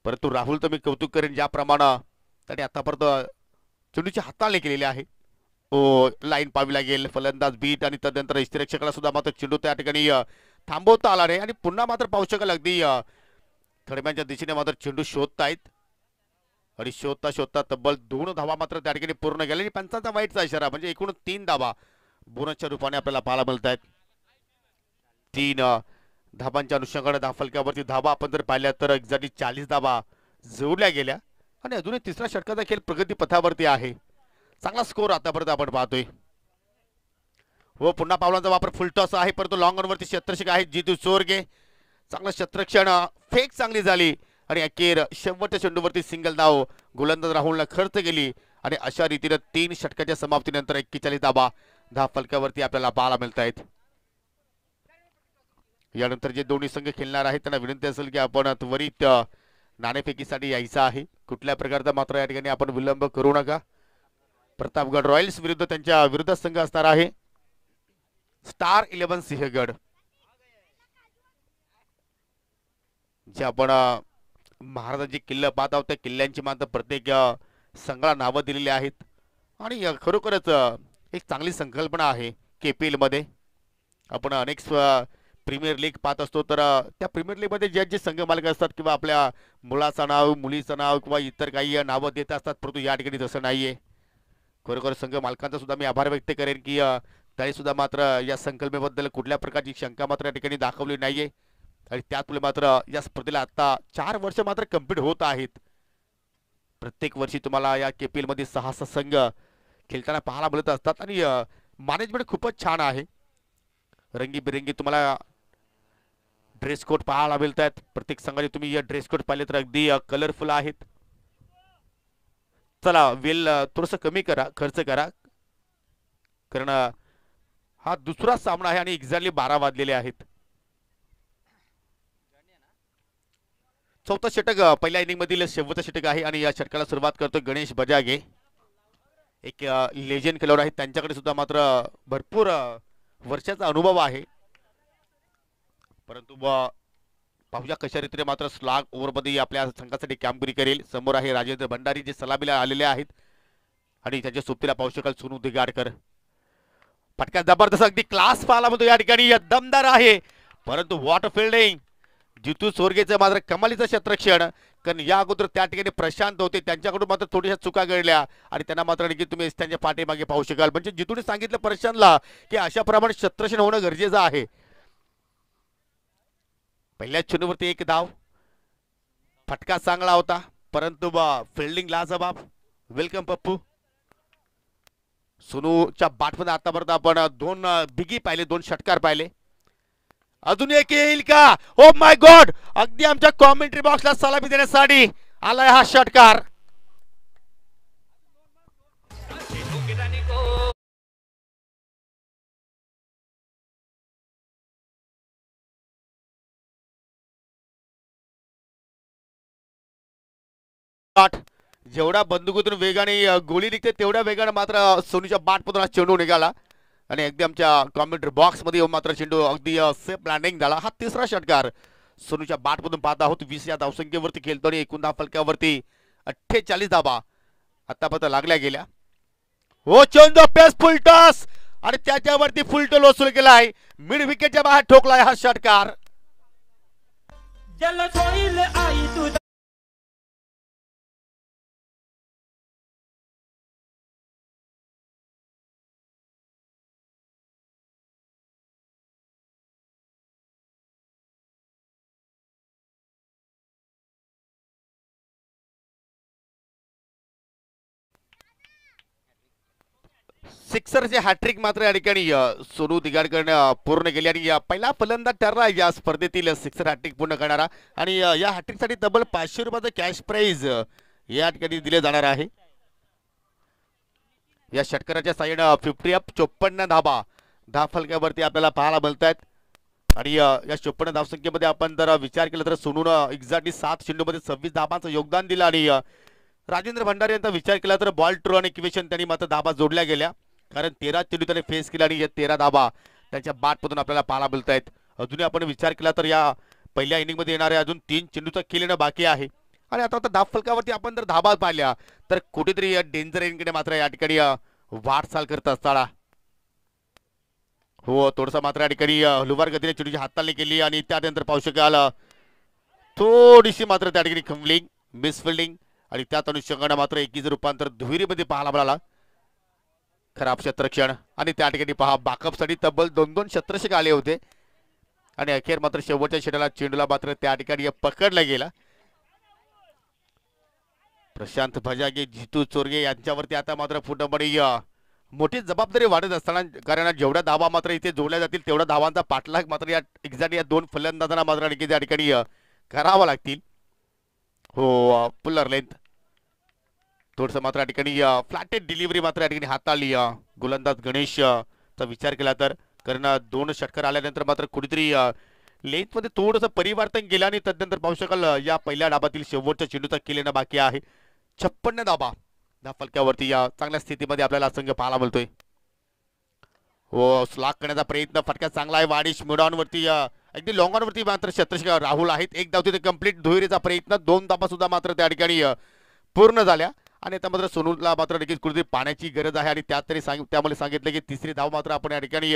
परंतु राहुल तर मी कौतुक करेन ज्याप्रमाणे त्याने आतापर्यंत चेंडूची हाताळणी केलेली आहे लाईन हो, पावी लागेल फलंदाज बीट आणि तदनंतर इष्टिरक्षकाला सुद्धा मात्र चेंडू त्या ठिकाणी थांबवता आला नाही आणि पुन्हा मात्र पाहू शकेल अगदी खडम्यांच्या दिशेने मात्र चेंडू शोधतायत आणि शोधता शोधता तब्बल दोन धावा मात्र त्या ठिकाणी पूर्ण गेला आणि पंचाचा वाईटचा इशारा म्हणजे एकूण तीन धावा बोनसच्या रूपाने आपल्याला पाहायला मिळत आहेत तीन धाबांच्या अनुषंगाने धाफलक्यावरती धाबा आपण जर पाहिल्या तर एक्झॅक्टली चाळीस धाबा जोडल्या गेल्या आणि अजूनही तिसऱ्या षटकाचा खेळ पथावरती आहे चांगला स्कोर आतापर्यंत आपण पाहतोय व हो, पुन्हा पावलांचा वापर असा आहे परंतु लॉंग वरती शत्रक्षक आहे जितू चोरगे चांगलं शत्रक्षण फेक चांगली झाली आणि अखेर शेवटच्या चेंडूवरती सिंगल धाव गोलंदाज राहुलला खर्च गेली आणि अशा रीतीनं तीन षटकाच्या समाप्तीनंतर एक्केचाळीस धाबा दहा फलकावरती आपल्याला पाहायला मिळत आहेत यानंतर जे दोन्ही संघ खेळणार आहेत त्यांना विनंती असेल की आपण त्वरित नाणेफेकीसाठी यायचं आहे कुठल्या प्रकारचा मात्र या ठिकाणी आपण विलंब करू नका प्रतापगड रॉयल्स विरुद्ध त्यांच्या विरुद्ध संघ असणार आहे स्टार इलेव्हन सिंहगड जे आपण महाराजांची किल्ले पाहत आहोत त्या किल्ल्यांची मात्र प्रत्येक संघाला नावं दिलेली आहेत आणि खरोखरच एक चांगली संकल्पना आहे के पी एलमध्ये आपण अनेक प्रीमियर लीग पाहत असतो तर त्या प्रीमियर लीगमध्ये ज्या जे संघ मालक असतात किंवा आपल्या मुलाचं नाव मुलीचं नाव किंवा इतर काही नावं देत असतात परंतु या ठिकाणी तसं नाही आहे खरोखर संघ मालकांचा सुद्धा मी आभार व्यक्त करेन की तरी सुद्धा मात्र या संकल्पेबद्दल कुठल्या प्रकारची शंका मात्र या ठिकाणी दाखवली नाहीये आणि पुढे मात्र या स्पर्धेला आता चार वर्ष मात्र कम्प्लीट होत आहेत प्रत्येक वर्षी तुम्हाला या केपीएल मध्ये सहा सहा संघ खेळताना पाहायला मिळत असतात आणि मॅनेजमेंट खूपच छान आहे रंगीबिरंगी तुम्हाला ड्रेस कोड पाहायला मिळत आहेत प्रत्येक संघाने तुम्ही या ड्रेस कोड पाहिले तर अगदी कलरफुल आहेत चला वेल थोडस कमी करा खर्च करा कारण हा दुसरा सामना आहे आणि एक्झॅक्टली बारा वाजलेले आहेत चौथा षटक पहिल्या इनिंग मधील शेवटचा षटक आहे आणि या षटकाला सुरुवात करतो गणेश बजागे एक लेजेंड खेळाडू आहे त्यांच्याकडे सुद्धा मात्र भरपूर वर्षाचा अनुभव आहे परंतु पाहूया कशा मात्र स्लॉग ओव्हरमध्ये आपल्या संघासाठी कामगिरी करेल समोर आहे राजेंद्र भंडारी जे सलामीला आलेले आहेत आणि त्यांच्या सोबतीला पाहू शकाल दे गाडकर फटक्या जबरदस्त अगदी क्लास पाहायला म्हणतो या ठिकाणी दमदार आहे परंतु वॉटर फिल्डिंग जितू स्वर्गेचं मात्र कमालीचं क्षेत्रक्षण कारण या अगोदर त्या ठिकाणी प्रशांत होते त्यांच्याकडून मात्र थोड्याशा चुका घडल्या आणि त्यांना मात्र देखील तुम्ही त्यांच्या पाठीमागे पाहू शकाल म्हणजे जितूने सांगितलं प्रशांतला की अशा प्रमाणे क्षेत्रक्षण होणं गरजेचं आहे पहिल्या चेंडूवरती एक धाव फटका चांगला होता परंतु फिल्डिंग जबाब वेलकम पप्पू सोनूच्या बाटमध्ये आतापर्यंत आपण दोन बिगी पाहिले दोन षटकार पाहिले अजून एक येईल का ओ माय गॉड अगदी आमच्या कॉमेंट्री बॉक्सला सलामी देण्यासाठी आलाय हा षटकार बाट जेवढा बंदुकीतून वेगाने गोळी निघते तेवढ्या वेगाने मात्र सोनूच्या बाटमधून चेंडू निघाला आणि अगदी आमच्या कॉम्प्युटर बॉक्समध्ये येऊन मात्र चेंडू अगदी सेफ लँडिंग झाला हा तिसरा षटकार सोनूच्या बाटमधून पाहत आहोत वीस या धावसंख्येवरती खेळतो आणि एकूण दहा फलक्यावरती अठ्ठेचाळीस धाबा आतापर्यंत लागल्या गेल्या हो चेंडू पेस फुलटॉस आणि त्याच्यावरती फुलटोल वसूल केलाय मिड विकेटच्या बाहेर ठोकलाय हा षटकार सिक्सर सिक्सरची हॅट्रिक मात्र या ठिकाणी सोनू दिगाडकरनं पूर्ण केली आणि पहिला फलंदा ठरला या स्पर्धेतील सिक्सर हॅट्रिक पूर्ण करणारा आणि या हॅट्रिकसाठी तब्बल पाचशे रुपयाचा कॅश प्राईज या ठिकाणी दिले जाणार आहे या षटकराच्या साईड फिफ्टी अप चोपन्न धाबा दहा फलक्यावरती आपल्याला पाहायला मिळत आहेत आणि या चोपन्न धावसंख्येमध्ये आपण जर विचार केला तर सोनून एक्झॅक्टली सात चेंडूमध्ये सव्वीस धाबांचं योगदान दिलं आणि राजेंद्र भंडारे यांचा विचार केला तर बॉल ट्रू आणि इक्वेशन त्यांनी मात्र दाबा जोडल्या गेल्या कारण तेरा चेंडू त्याने फेस केला आणि या तेरा धाबा त्यांच्या बाटमधून आपल्याला पाहायला मिळत आहेत अजूनही आपण विचार केला तर या पहिल्या इनिंगमध्ये येणारे अजून तीन चेंडूचा खेळ येणं बाकी आहे आणि आता आता धाब फलकावरती आपण जर धाबा पाहिल्या तर कुठेतरी या डेंजर इनिंग मात्र या ठिकाणी वाटचाल करत असताना हो थोडसा मात्र या ठिकाणी हलुवार गतीने चेंडूची हाताळणी केली आणि त्यानंतर पाहू शकाल थोडीशी मात्र त्या ठिकाणी खमलिंग मिसफिल्डिंग आणि त्यात अनुषंगानं मात्र एकीचं रूपांतर दुहेरीमध्ये पाहायला मिळाला खराब क्षेत्रक्षण आणि त्या ठिकाणी पहा बाकअपसाठी तब्बल दोन दोन शत्रषक आले होते आणि अखेर मात्र शेवटच्या शेडाला चेंडूला मात्र त्या ठिकाणी पकडला गेला प्रशांत भजागे जितू चोरगे यांच्यावरती आता मात्र पूर्णपणे मोठी जबाबदारी वाढत असताना कारण जेवढ्या धावा मात्र इथे जोडल्या जातील तेवढ्या धावांचा पाठलाग मात्र या एक्झॅक्ट या दोन फलंदाजांना मात्र आणखी त्या ठिकाणी करावा लागतील हो पुलर लेंथ थोडस मात्र या ठिकाणी फ्लॅटेड डिलिव्हरी मात्र या ठिकाणी हाताळली गोलंदाज गणेशचा विचार केला तर कारण दोन षटकर आल्यानंतर मात्र कुठेतरी मध्ये थोडस परिवर्तन केलं आणि तदनंतर पाहू शकाल या पहिल्या डाबातील शेवटच्या चेंडूचा केलेलं बाकी आहे छप्पन्न दाबा दहा फलक्यावरती या चांगल्या स्थितीमध्ये आपल्याला संघ पाहायला मिळतोय हो स्लाग करण्याचा प्रयत्न फटका चांगला आहे वाडिश मिडॉनवरती अगदी लॉंग ऑनवरती मात्र शत्रशिका राहुल आहेत एक धाव तिथे कंप्लीट धुईरेचा प्रयत्न दोन धाबा सुद्धा मात्र त्या ठिकाणी पूर्ण झाल्या आणि आता मात्र सोनूला मात्र नक्कीच कुठेतरी पाण्याची गरज आहे आणि त्यात तरी सांग त्यामध्ये सांगितलं की तिसरी धाव मात्र आपण या ठिकाणी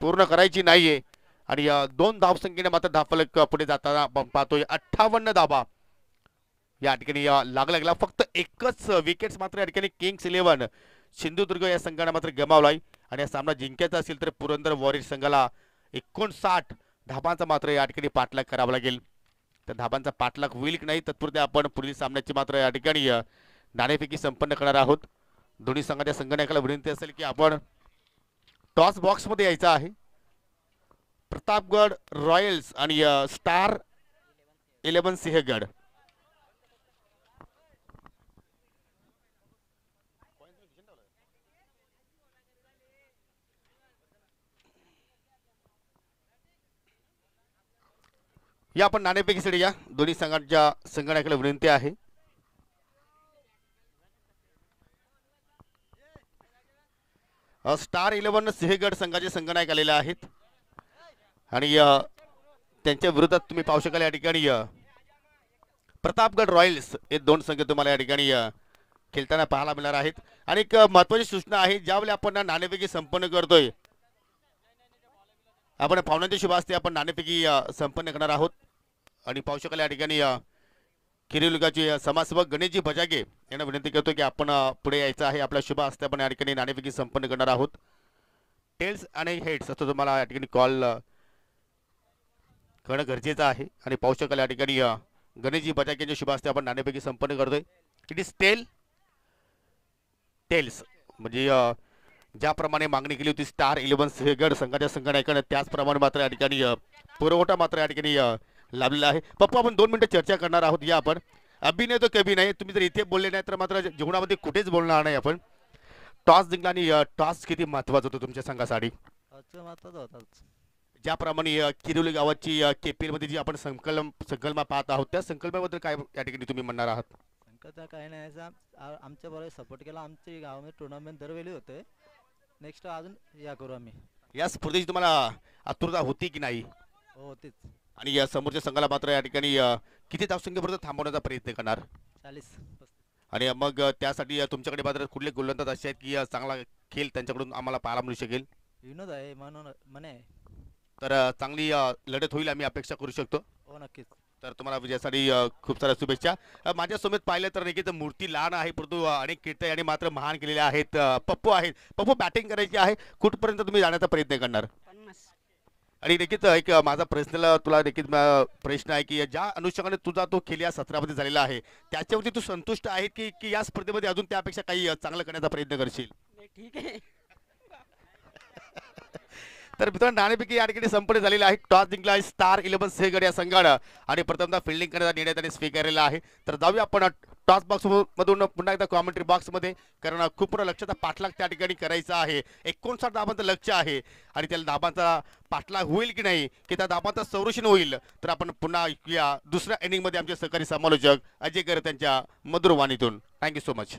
पूर्ण करायची नाहीये आणि दोन धाव संख्येने मात्र धाफलक पुढे जाताना पाहतोय अठ्ठावन्न धाबा या ठिकाणी लागला गेला फक्त एकच विकेट्स मात्र या ठिकाणी किंग्स इलेव्हन सिंधुदुर्ग या संघाने मात्र गमावलाय आणि या सामना जिंकायचा असेल तर पुरंदर वॉरियर्स संघाला एकोणसाठ धाबांचा मात्र या ठिकाणी पाठलाग करावा लागेल तर धाबांचा पाठलाग होईल की नाही तत्पुरते आपण पुढील सामन्याची मात्र या ठिकाणी नाणेफेकी संपन्न करणार आहोत दोन्ही संघाच्या संगणकाला विनंती असेल की आपण टॉस बॉक्समध्ये यायचं आहे प्रतापगड रॉयल्स आणि स्टार इलेवन सिंहगड या आपण नाणेफेकीसाठी या दोन्ही संघांच्या संगणकाला विनंती आहे स्टार इलेव्हन सिंहगड संघाचे संघनायक आलेले आहेत आणि त्यांच्या विरोधात तुम्ही पाहू शकाल या ठिकाणी प्रतापगड रॉयल्स हे दोन संघ तुम्हाला या ठिकाणी खेळताना पाहायला मिळणार आहेत आणि एक महत्वाची सूचना आहे ज्यावेळी आपण नाणेफेकी संपन्न करतोय आपण पाहुण्यांच्या असते आपण नाणेफेकी संपन्न करणार आहोत आणि पाहू शकाल या ठिकाणी किरिलुकाचे समाजसेवक गणेशजी भजागे यांना विनंती करतो की आपण पुढे यायचं आहे आपला शुभ असते आपण या ठिकाणी नाणेफेकी संपन्न करणार आहोत टेल्स आणि हेड्स असं तुम्हाला या ठिकाणी कॉल करणं गरजेचं आहे आणि पाहू शकाल या ठिकाणी गणेशजी बजाक यांच्या शुभ असते आपण नाणेपैकी संपन्न करतोय इट इज टेल टेल्स म्हणजे ज्याप्रमाणे मागणी केली होती स्टार इलेव्हन सिगड संघाच्या संघाने त्याचप्रमाणे मात्र या ठिकाणी पुरवठा मात्र या ठिकाणी लाभलेला आहे पप्पू आपण दोन मिनिटं चर्चा करणार आहोत या आपण अभिनय तो कभी नाही तुम्ही जर इथे बोलले नाही तर मात्र जीवनामध्ये कुठेच बोलणार नाही आपण टॉस जिंकला आणि टॉस किती महत्वाचा होतो तुमच्या संघासाठी महत्वाचा होता ज्याप्रमाणे किरोली गावाची केपीएल मध्ये जी आपण संकल्प संकल्पना पाहत आहोत त्या संकल्पाबद्दल काय या ठिकाणी तुम्ही म्हणणार आहात संकल्पना काय नाही आमच्या बरोबर सपोर्ट केला आमच्या गावामध्ये टुर्नामेंट दरवेळी होते नेक्स्ट अजून या करू आम्ही या स्पर्धेची तुम्हाला आतुरता होती की नाही हो होतीच आणि या समोरच्या संघाला मात्र या ठिकाणी किती धावसंख्येपर्यंत थांबवण्याचा प्रयत्न करणार चालीस आणि मग त्यासाठी तुमच्याकडे मात्र कुठले गोलंदाज असे आहेत की चांगला खेळ त्यांच्याकडून आम्हाला पाहायला मिळू शकेल विनोद आहे म्हणून म्हणे तर चांगली लढत होईल आम्ही अपेक्षा करू शकतो हो नक्कीच तर तुम्हाला विजयासाठी खूप साऱ्या शुभेच्छा माझ्या सोबत पाहिलं तर तर मूर्ती लहान आहे परंतु अनेक कीर्तन आणि मात्र महान केलेल्या आहेत पप्पू आहेत पप्पू बॅटिंग करायची आहे कुठपर्यंत तुम्ही जाण्याचा प्रयत्न करणार आणि देखील एक माझा प्रश्न तुला देखील प्रश्न आहे की ज्या अनुषंगाने तुझा तो खेळ या सत्रामध्ये झालेला आहे त्याच्यावरती तू संतुष्ट आहे की की या स्पर्धेमध्ये अजून त्यापेक्षा काही चांगलं करण्याचा प्रयत्न करशील ठीक आहे तर मित्रांनो नाणेपिकी या ठिकाणी संपन्न झालेली आहे टॉस जिंकला आहे स्टार इलेव्हन सेगड या संघानं आणि प्रथमदा फिल्डिंग करण्याचा निर्णय त्यांनी स्वीकारलेला आहे तर जाऊया आपण टॉस बॉक्स मधून पुन्हा एकदा कॉमेंट्री बॉक्समध्ये कारण खूप मोठा लक्षाचा पाठलाग त्या ठिकाणी करायचा आहे एकोणसाठ दाबांचं लक्ष आहे आणि त्याला दाबांचा पाठलाग होईल की नाही की त्या दाबांचं संरक्षण होईल तर आपण पुन्हा ऐकूया दुसऱ्या इनिंगमध्ये आमचे सहकारी समालोचक अजय गर त्यांच्या मधुरवाणीतून thank you so much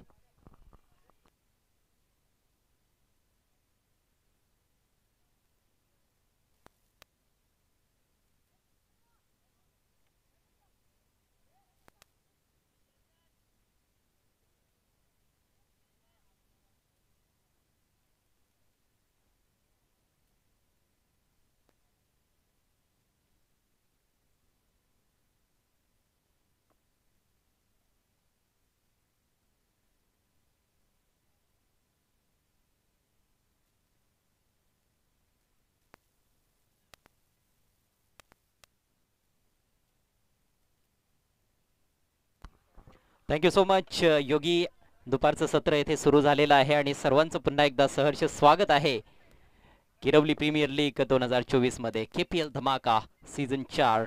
thank you so much Yogi दुपारचं सत्र येथे सुरू झालेलं आहे आणि सर्वांचं पुन्हा एकदा सहर्ष स्वागत आहे किरवली प्रीमियर लीग दोन हजार चोवीस मध्ये केपीएल धमाका सीझन चार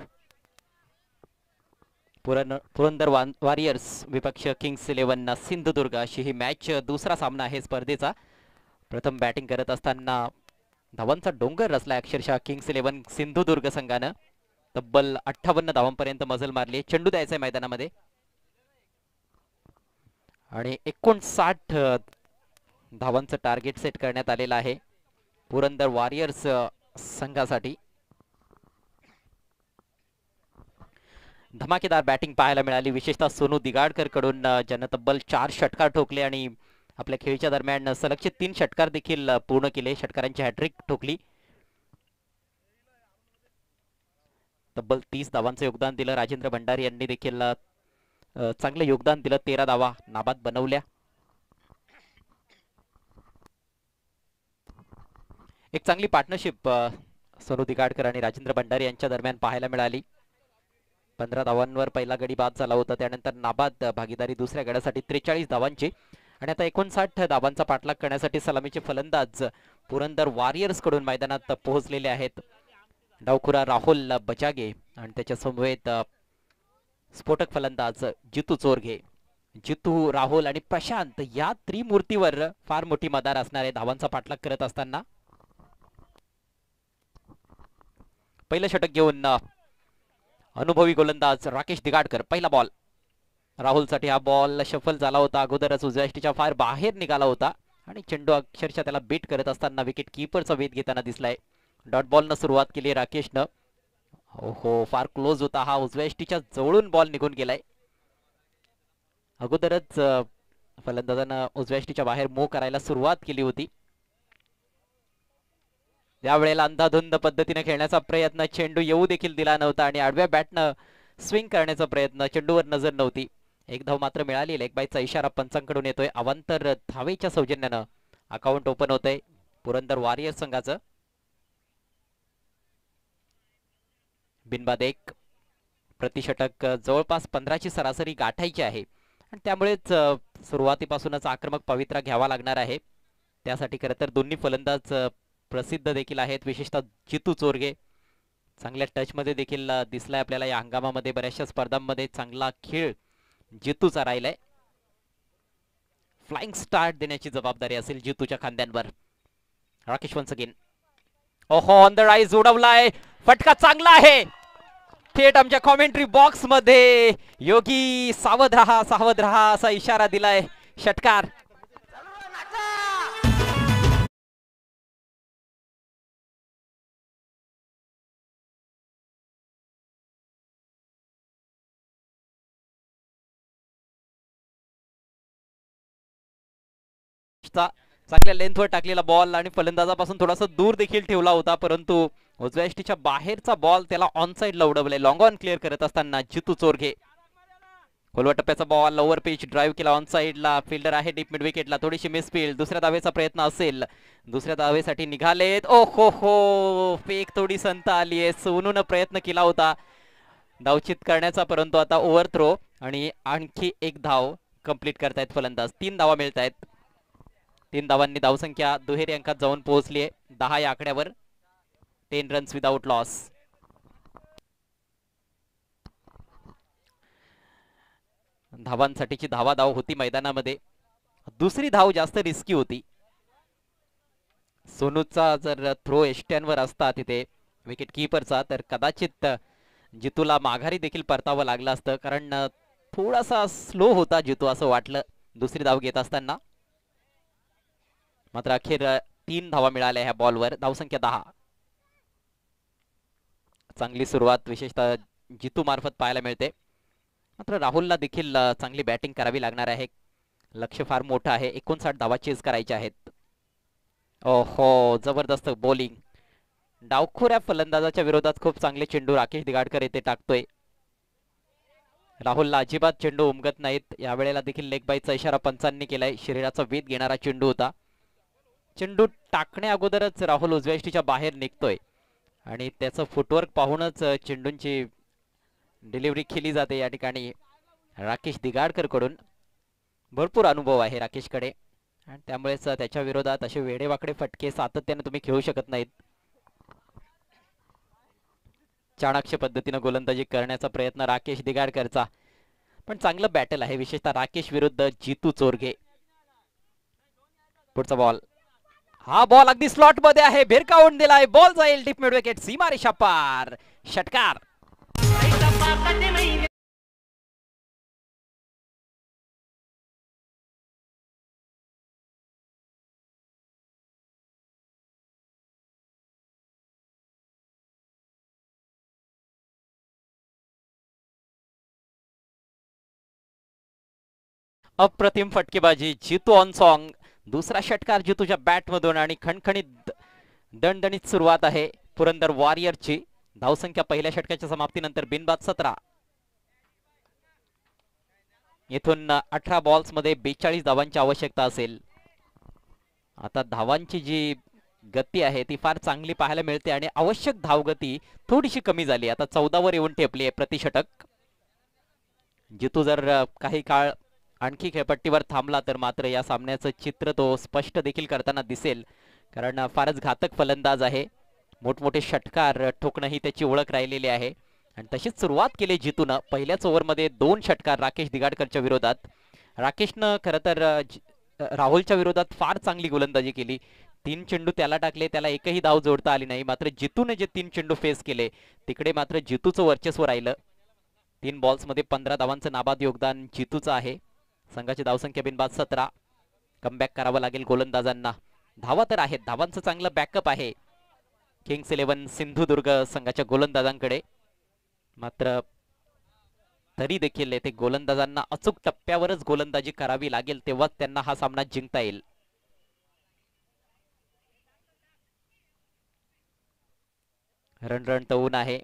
पुरंदर वॉरियर्स विपक्ष किंग्स इलेव्हन सिंधुदुर्ग अशी ही मॅच uh, दुसरा सामना आहे स्पर्धेचा प्रथम बॅटिंग करत असताना धावांचा डोंगर रचला अक्षरशः किंग्स इलेव्हन सिंधुदुर्ग संघानं तब्बल अठ्ठावन्न धावांपर्यंत मजल मारली चेंडू द्यायचा मैदानामध्ये आणि एकोणसाठ धावांचं टार्गेट सेट करण्यात आलेलं आहे पुरंदर वॉरियर्स संघासाठी धमाकेदार बॅटिंग पाहायला मिळाली विशेषतः सोनू दिगाडकर कडून ज्यानं तब्बल चार षटकार ठोकले आणि आपल्या खेळीच्या दरम्यान सलगचे तीन षटकार देखील पूर्ण केले षटकारांची हॅट्रिक ठोकली तब्बल तीस धावांचं योगदान दिलं राजेंद्र भंडारी यांनी देखील चांगलं योगदान दिलं तेरा धावा नाबाद बनवल्या एक चांगली पार्टनरशिप सोनू दिगाडकर आणि राजेंद्र भंडारी यांच्या दरम्यान पाहायला मिळाली पंधरा धावांवर पहिला गडी बाद झाला होता त्यानंतर नाबाद भागीदारी दुसऱ्या गड्यासाठी त्रेचाळीस धावांची आणि आता एकोणसाठ धावांचा पाठलाग करण्यासाठी सलामीचे फलंदाज पुरंदर वॉरियर्स कडून मैदानात पोहोचलेले आहेत डावखुरा राहुल बचागे आणि त्याच्या समवेत स्फोटक फलंदाज जितू चोरघे जितू राहुल आणि प्रशांत या त्रिमूर्तीवर फार मोठी मदार असणारे धावांचा पाठलाग करत असताना पहिलं षटक घेऊन अनुभवी गोलंदाज राकेश दिगाडकर पहिला बॉल राहुल साठी हा बॉल शफल झाला होता अगोदरच उजव्या फार बाहेर निघाला होता आणि चेंडू अक्षरशः त्याला बीट करत असताना विकेट किपरचा वेध घेताना दिसलाय डॉट बॉल न सुरुवात केली राकेशनं हो फार क्लोज होता हा उजव्या एसटीच्या जवळून बॉल निघून गेलाय अगोदरच फलंदाजानं उजव्या बाहेर मो करायला सुरुवात केली होती त्यावेळेला अंधाधुंद पद्धतीने खेळण्याचा प्रयत्न चेंडू येऊ देखील दिला नव्हता आणि आडव्या बॅटनं स्विंग करण्याचा प्रयत्न चेंडूवर नजर नव्हती एक धाव मात्र मिळाली बाईचा इशारा पंचांकडून येतोय अवांतर धावेच्या सौजन्यानं अकाउंट ओपन होतंय पुरंदर वॉरियर संघाचं बिनबाद एक प्रतिषटक जवळपास पंधराची सरासरी गाठायची आहे आणि त्यामुळेच सुरुवातीपासूनच आक्रमक पवित्रा घ्यावा लागणार आहे त्यासाठी खरं तर दोन्ही फलंदाज प्रसिद्ध देखील आहेत विशेषतः जितू चोरगे चांगल्या टचमध्ये देखील दिसलाय आपल्याला या हंगामामध्ये बऱ्याचशा स्पर्धांमध्ये चांगला खेळ जितूचा राहिलाय फ्लाइंग स्टार्ट देण्याची जबाबदारी असेल जितूच्या खांद्यांवर राकेश वन्स अगेन ओहो ऑन द राईज उडवलाय फटका चांगला आहे थेट आमच्या कॉमेंट्री बॉक्स मध्ये योगी सावध रहा सावध रहा असा इशारा दिलाय षटकार चांगल्या लेंथवर टाकलेला बॉल आणि फलंदाजापासून थोडासा दूर देखील ठेवला होता परंतु उजव्या एष्टीच्या बाहेरचा बॉल त्याला ऑन साईडला उडवलाय लॉंग ऑन क्लिअर करत असताना जितू चोरघे खोलवा टप्प्याचा बॉल लोवर पिच ड्राईव्ह केला ऑन साईडला फिल्डर आहे डीप मिड विकेटला थोडीशी मिस फिल्ड दुसऱ्या दावेचा प्रयत्न असेल दुसऱ्या दावेसाठी निघालेत ओ हो हो फेक थोडी संत आली आहे सोनून प्रयत्न केला होता धावचित करण्याचा परंतु आता ओव्हर थ्रो आणि आणखी एक धाव कंप्लीट करतायत फलंदाज तीन धावा मिळत आहेत तीन धावांनी धावसंख्या दुहेरी अंकात जाऊन पोहोचली आहे दहा या आकड्यावर टेन रन्स विदाउट लॉस धावांसाठीची धावा धाव होती मैदानामध्ये दुसरी धाव जास्त रिस्की होती सोनूचा जर थ्रो एष्ट्यांवर असता तिथे विकेट किपरचा तर कदाचित जितूला माघारी देखील परतावं लागलं असतं कारण थोडासा स्लो होता जितू असं वाटलं दुसरी धाव घेत असताना मात्र अखेर तीन धावा मिळाल्या ह्या बॉलवर धावसंख्या दहा चांगली सुरुवात विशेषतः जितू मार्फत पाहायला मिळते मात्र राहुलला देखील चांगली बॅटिंग करावी लागणार आहे लक्ष फार मोठं आहे एकोणसाठ धावा चेज करायचे आहेत ओहो जबरदस्त बॉलिंग डावखोऱ्या फलंदाजाच्या विरोधात खूप चांगले चेंडू राकेश दिगाडकर येथे टाकतोय राहुलला अजिबात चेंडू उमगत नाहीत यावेळेला देखील लेगबाईचा इशारा पंचांनी केलाय शरीराचा वेध घेणारा चेंडू होता चेंडू टाकण्या अगोदरच राहुल उजव्या बाहेर निघतोय आणि त्याचं फुटवर्क पाहूनच चेंडूंची डिलिव्हरी केली जाते या ठिकाणी राकेश कडून भरपूर अनुभव आहे राकेशकडे आणि त्यामुळेच त्याच्या विरोधात असे वेडेवाकडे फटके सातत्याने तुम्ही खेळू शकत नाहीत चाणाक्ष पद्धतीनं गोलंदाजी करण्याचा प्रयत्न राकेश दिगाडकरचा पण चांगलं बॅटल आहे विशेषतः राकेश विरुद्ध जितू चोरगे पुढचा बॉल हा बॉल अगदी स्लॉट मध्ये आहे भिरकावून दिलाय बॉल जाईल डीप मिड विकेट सीमा षटकार अप्रतिम फटकेबाजी जितू ऑन सॉन्ग दुसरा षटकार जितूच्या बॅटमधून आणि खणखणीत दणदणीत सुरुवात आहे पुरंदर वॉरियरची धावसंख्या पहिल्या षटकाच्या समाप्तीनंतर बिनबाद सतरा येथून अठरा बॉल्स मध्ये बेचाळीस धावांची आवश्यकता असेल आता धावांची जी गती आहे ती फार चांगली पाहायला मिळते आणि आवश्यक धावगती थोडीशी कमी झाली आता चौदावर येऊन ठेपली आहे प्रतिषटक जितू जर काही काळ आणखी खेळपट्टीवर थांबला तर मात्र या सामन्याचं चित्र तो स्पष्ट देखील करताना दिसेल कारण फारच घातक फलंदाज आहे मोठमोठे षटकार ठोकणं ही त्याची ओळख राहिलेली आहे आणि तशीच सुरुवात केली जितून पहिल्याच ओव्हरमध्ये दोन षटकार राकेश दिगाडकरच्या विरोधात राकेशनं खरं तर राहुलच्या विरोधात फार चांगली गोलंदाजी केली तीन चेंडू त्याला टाकले त्याला एकही धाव जोडता आली नाही मात्र जितूने जे तीन चेंडू फेस केले तिकडे मात्र जितूचं वर्चस्व राहिलं तीन बॉल्समध्ये पंधरा धावांचं नाबाद योगदान जितूचं आहे संघाची धावसंख्या बिनबाद सतरा कमबॅक करावं लागेल गोलंदाजांना धावा तर आहेत धावांचं चांगलं बॅकअप आहे किंग्स इलेव्हन सिंधुदुर्ग संघाच्या गोलंदाजांकडे मात्र तरी देखील येथे गोलंदाजांना अचूक टप्प्यावरच गोलंदाजी करावी लागेल तेव्हाच त्यांना हा सामना जिंकता येईल रन ऊन आहे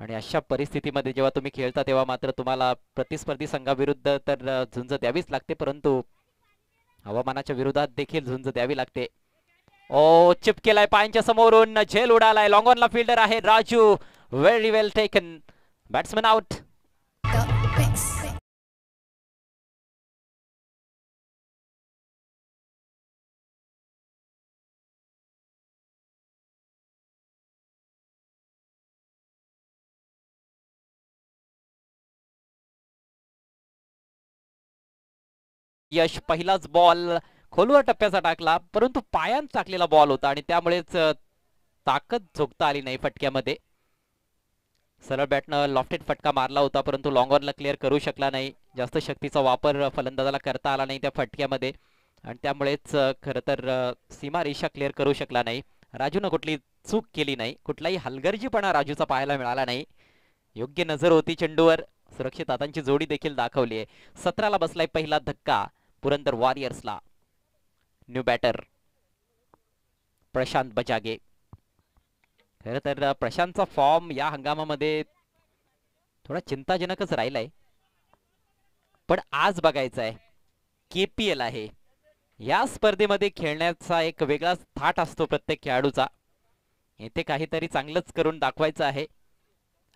आणि अशा परिस्थितीमध्ये जेव्हा तुम्ही खेळता तेव्हा मात्र तुम्हाला प्रतिस्पर्धी संघाविरुद्ध तर झुंज द्यावीच लागते परंतु हवामानाच्या विरोधात देखील झुंज द्यावी लागते ओ चिपकेलाय पायांच्या समोरून झेल उडालाय लॉंगॉनला फिल्डर आहे Raju very well taken batsman out Yash पहिलाच बॉल खोलवर टप्प्याचा टाकला परंतु पायात टाकलेला बॉल होता आणि त्यामुळेच ताकद झोपता आली नाही फटक्यामध्ये सरळ बॅटनं लॉफ्टेड फटका मारला होता परंतु लॉंगॉनला क्लिअर करू शकला नाही जास्त शक्तीचा वापर फलंदाजाला करता आला नाही त्या फटक्यामध्ये आणि त्यामुळेच खरं तर सीमा रेषा क्लिअर करू शकला नाही राजूनं कुठली चूक केली नाही कुठलाही हलगर्जीपणा राजूचा पाहायला मिळाला नाही योग्य नजर होती चेंडूवर सुरक्षित दातांची जोडी देखील दाखवली आहे सतराला बसलाय पहिला धक्का पुरंदर वॉरियर्सला न्यू बॅटर प्रशांत बजागे खर तर प्रशांतचा फॉर्म या हंगामामध्ये थोडा चिंताजनकच राहिलाय पण आज बघायचं आहे केपीएल आहे या स्पर्धेमध्ये खेळण्याचा एक वेगळाच थाट असतो प्रत्येक खेळाडूचा येथे काहीतरी चांगलंच करून दाखवायचं आहे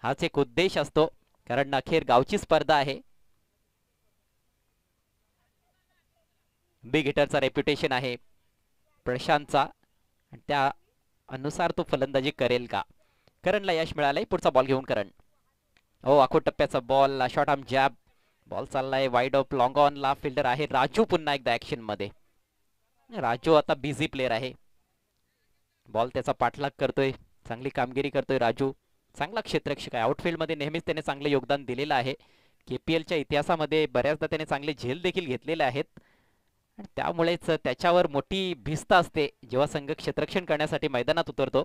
हाच एक उद्देश असतो कारण अखेर गावची स्पर्धा आहे बिग हिटरचा रेप्युटेशन आहे प्रशांतचा त्या अनुसार तो फलंदाजी करेल का करणला यश मिळालंय पुढचा बॉल घेऊन करण ओ हो, आखो टप्प्याचा ball short arm jab ball चाललाय वाईड ऑफ लॉंग ऑन ला फिल्डर आहे राजू पुन्हा एकदा ऍक्शन मध्ये राजू आता बिझी प्लेअर आहे बॉल त्याचा पाठलाग करतोय चांगली कामगिरी करतोय राजू चांगला क्षेत्ररक्षक आहे आउटफील्डमध्ये नेहमीच त्याने चांगले योगदान दिलेलं आहे केपीएलच्या इतिहासामध्ये बऱ्याचदा त्याने चांगले झेल देखील घेतलेले आहेत आणि त्यामुळेच त्याच्यावर मोठी भिस्त असते जेव्हा संघ क्षेत्ररक्षण करण्यासाठी मैदानात उतरतो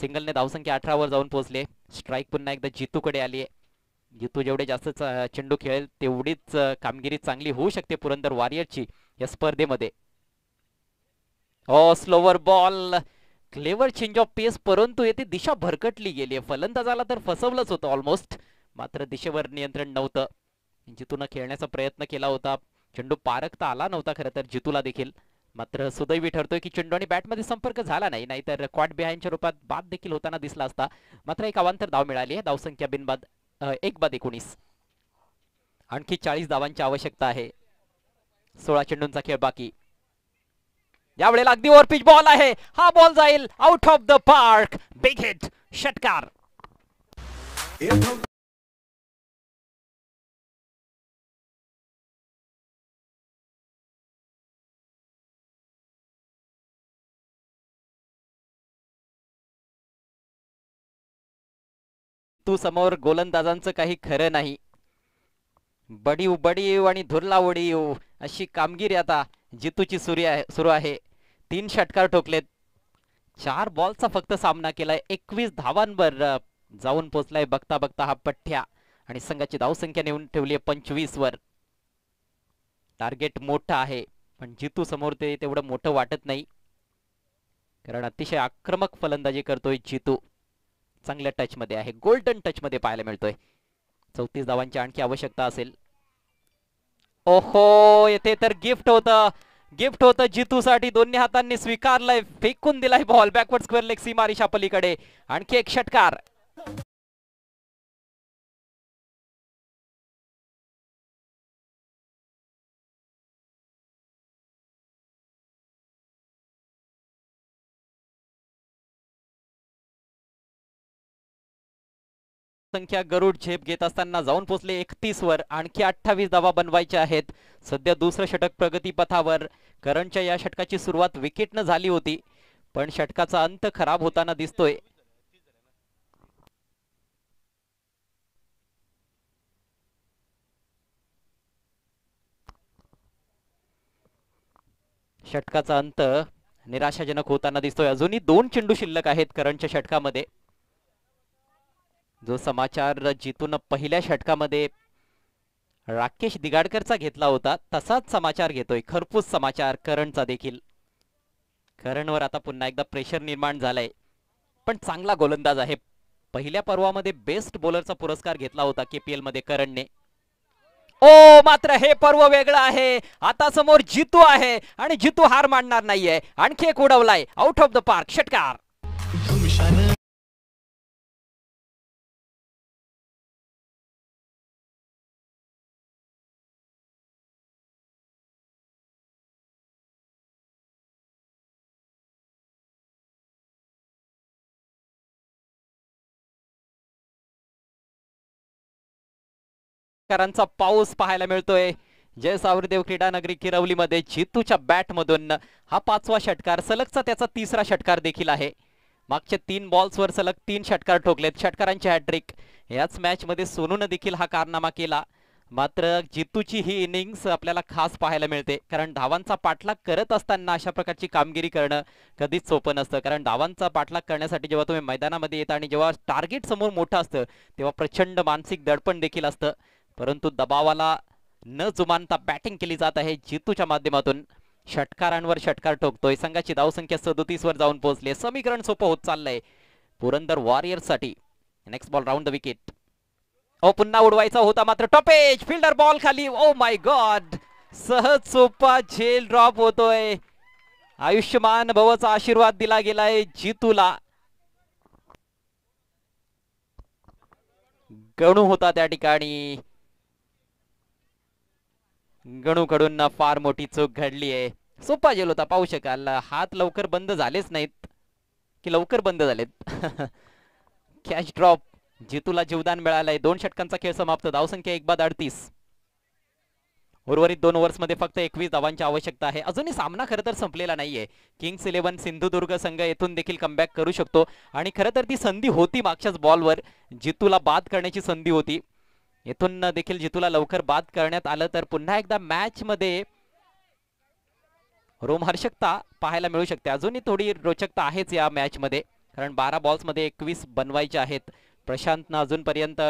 सिंगलने धावसंख्या अठरावर जाऊन पोहोचले स्ट्राईक पुन्हा एकदा जितूकडे आली आहे जितू जेवढे जास्त चेंडू खेळेल तेवढीच कामगिरी चांगली होऊ शकते पुरंदर वॉरियरची या स्पर्धेमध्ये slower ball clever change of pace परंतु येथे दिशा भरकटली गेली आहे फलंदाजाला तर फसवलंच होतं ऑलमोस्ट मात्र दिशेवर नियंत्रण नव्हतं जितून खेळण्याचा प्रयत्न केला होता चेंडू पारखता आला नव्हता खरं तर जितूला देखील मात्र सुदैवी ठरतोय की चेंडू आणि बॅटमध्ये संपर्क झाला नाही नाहीतर क्वाट बिहाइंडच्या रूपात बाद देखील होताना दिसला असता मात्र एक अवांतर धाव मिळाली आहे धावसंख्या बिनबाद एक बाद एकोणीस आणखी चाळीस धावांची आवश्यकता आहे सोळा चेंडूंचा खेळ बाकी यावेळेला अगदी ओव्हर पिच बॉल आहे हा बॉल जाईल out of the park big hit षटकार वस्तू समोर गोलंदाजांचं काही खरं नाही बडीव बडीव आणि धुरला उडीव अशी कामगिरी आता जितूची सुरू आहे सुरू आहे तीन षटकार ठोकलेत चार बॉलचा फक्त सामना केलाय एकवीस धावांवर जाऊन पोचलाय बघता बघता हा पठ्ठ्या आणि संघाची धावसंख्या नेऊन ठेवली आहे पंचवीस वर टार्गेट मोठं आहे पण जितू समोर ते तेवढं मोठं वाटत नाही कारण अतिशय आक्रमक फलंदाजी करतोय जितू चांगल्या टचमध्ये आहे गोल्डन टच मध्ये पाहायला मिळतोय चौतीस धावांची आणखी आवश्यकता असेल ओहो येथे तर गिफ्ट होतं गिफ्ट होतं जितूसाठी दोन्ही हातांनी स्वीकारलंय फेकून दिलाय बॉल बॅकवर्ड स्क्वेअर लेग सी पलीकडे आणखी एक षटकार संख्या गरुड झेप घेत असताना जाऊन पोहोचले एकतीस वर आणखी अठ्ठावीस धावा बनवायचे आहेत सध्या दुसरं षटक प्रगतीपथावर करणच्या या षटकाची सुरुवात विकेटनं झाली होती पण षटकाचा अंत खराब होताना दिसतोय षटकाचा अंत निराशाजनक होताना दिसतोय अजूनही दोन चेंडू शिल्लक आहेत करणच्या षटकामध्ये जो समाचार जितून पहिल्या षटकामध्ये राकेश दिगाडकरचा घेतला होता तसाच समाचार घेतोय खरपूस समाचार करणचा देखील करणवर आता पुन्हा एकदा प्रेशर निर्माण झालाय पण चांगला गोलंदाज आहे पहिल्या पर्वामध्ये बेस्ट बॉलरचा पुरस्कार घेतला होता केपीएल मध्ये करणने ओ मात्र हे पर्व वेगळं आहे आता समोर जितू आहे आणि जितू हार मांडणार नाहीये आणखी एक उडवलाय आउट ऑफ द पार्क षटकार करांचा पाऊस पाहायला मिळतोय जय सावरदेव क्रीडा नगरी किरवलीमध्ये जितूच्या बॅटमधून हा पाचवा षटकार सलगचा त्याचा तिसरा षटकार देखील आहे मागच्या तीन बॉल्सवर सलग तीन षटकार ठोकलेत षटकारांची हॅट्रिक याच मॅचमध्ये सोनूनं देखील हा कारनामा केला मात्र जितूची ही इनिंग्स आपल्याला खास पाहायला मिळते कारण धावांचा पाठलाग करत असताना अशा प्रकारची कामगिरी करणं कधीच सोपं नसतं कारण धावांचा पाठलाग करण्यासाठी जेव्हा तुम्ही मैदानामध्ये येता आणि जेव्हा टार्गेट समोर मोठं असतं तेव्हा प्रचंड मानसिक दडपण देखील असतं परंतु दबावाला न जुमानता बॅटिंग केली जात आहे जितूच्या माध्यमातून षटकारांवर षटकार ठोकतोय संघाची धावसंख्या सदोतीस वर जाऊन पोहोचली समीकरण सोपं होत चाललंय पुरंदर वॉरियर्स साठी next ball round the wicket ओ पुन्हा उडवायचा होता मात्र टॉपेज फिल्डर बॉल खाली ओ माय गॉड सहज सोपा झेल ड्रॉप होतोय आयुष्यमान भवचा आशीर्वाद दिला गेलाय जितूला गणू होता त्या ठिकाणी गणूकडून फार मोठी चूक घडली आहे सोपा जेल होता पाहू शकाल हात लवकर बंद झालेच नाहीत की लवकर बंद झालेत कॅश ड्रॉप जितूला जीवदान मिळालंय दोन षटकांचा खेळ समाप्त धावसंख्या एक बाद अडतीस उर्वरित दोन मध्ये फक्त एकवीस धावांची आवश्यकता आहे अजूनही सामना खरं तर संपलेला नाहीये किंग्स इलेव्हन सिंधुदुर्ग संघ येथून देखील कमबॅक करू शकतो आणि खरं तर ती संधी होती मागच्याच बॉलवर जितूला बाद करण्याची संधी होती इथून देखील जितूला लवकर बाद करण्यात आलं तर पुन्हा एकदा मॅच मध्ये रोमहर्षकता पाहायला मिळू शकते अजूनही थोडी रोचकता आहेच या मॅच मध्ये कारण बारा मध्ये एकवीस बनवायचे आहेत प्रशांतनं अजूनपर्यंत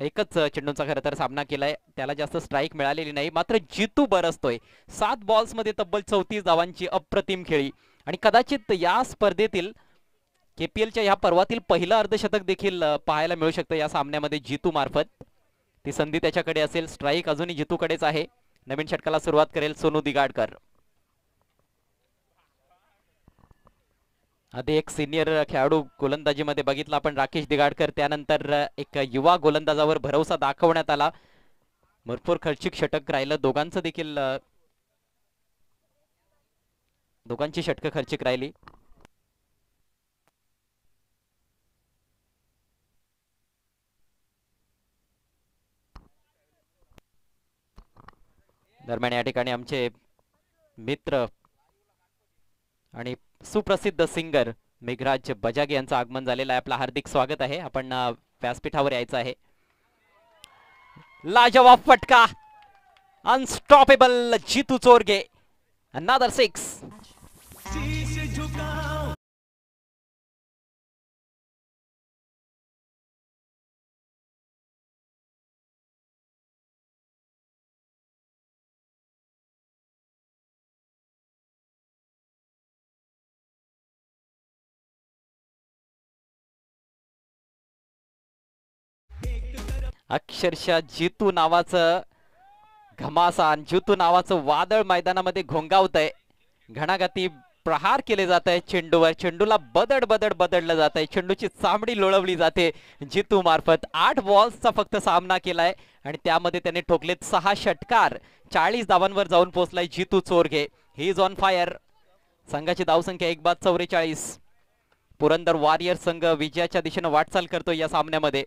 एकच चेंडूंचा खरं तर सामना केलाय त्याला जास्त स्ट्राइक मिळालेली नाही मात्र जितू बरसतोय सात बॉल्समध्ये तब्बल चौतीस धावांची अप्रतिम खेळी आणि कदाचित या स्पर्धेतील केपीएलच्या या पर्वातील पहिलं अर्धशतक देखील पाहायला मिळू शकतं या सामन्यामध्ये जितू मार्फत ती संधी त्याच्याकडे असेल स्ट्राईक अजूनही जितूकडेच आहे नवीन षटकाला सुरुवात करेल सोनू दिगाडकर आधी एक सिनियर खेळाडू गोलंदाजीमध्ये बघितला आपण राकेश दिगाडकर त्यानंतर एक युवा गोलंदाजावर भरोसा दाखवण्यात आला भरपूर खर्चिक षटक राहिलं दोघांचं देखील दोघांची षटकं खर्चिक राहिली दरम्यान या ठिकाणी आमचे मित्र आणि सुप्रसिद्ध सिंगर मेघराज बजागे यांचं आगमन झालेलं आहे आपला हार्दिक स्वागत आहे आपण व्यासपीठावर यायचं आहे लाजवाब फटका अनस्टॉपेबल जितू चोरगे अनादर सिक्स अक्षरशः जितू नावाचं घमासान जितू नावाचं वादळ मैदानामध्ये घोंगावत आहे घणाघाती प्रहार केले जात आहे चेंडूवर चेंडूला बदड बदड बदडलं जात आहे चेंडूची चामडी लोळवली जाते जितू मार्फत आठ बॉल्सचा फक्त सामना केलाय आणि त्यामध्ये त्याने ठोकलेत सहा षटकार चाळीस धावांवर जाऊन पोहोचलाय Jitu Chorghe he is on fire संघाची धावसंख्या एक बाद चौवेचाळीस पुरंदर वॉरियर संघ विजयाच्या दिशेनं वाटचाल करतो या सामन्यामध्ये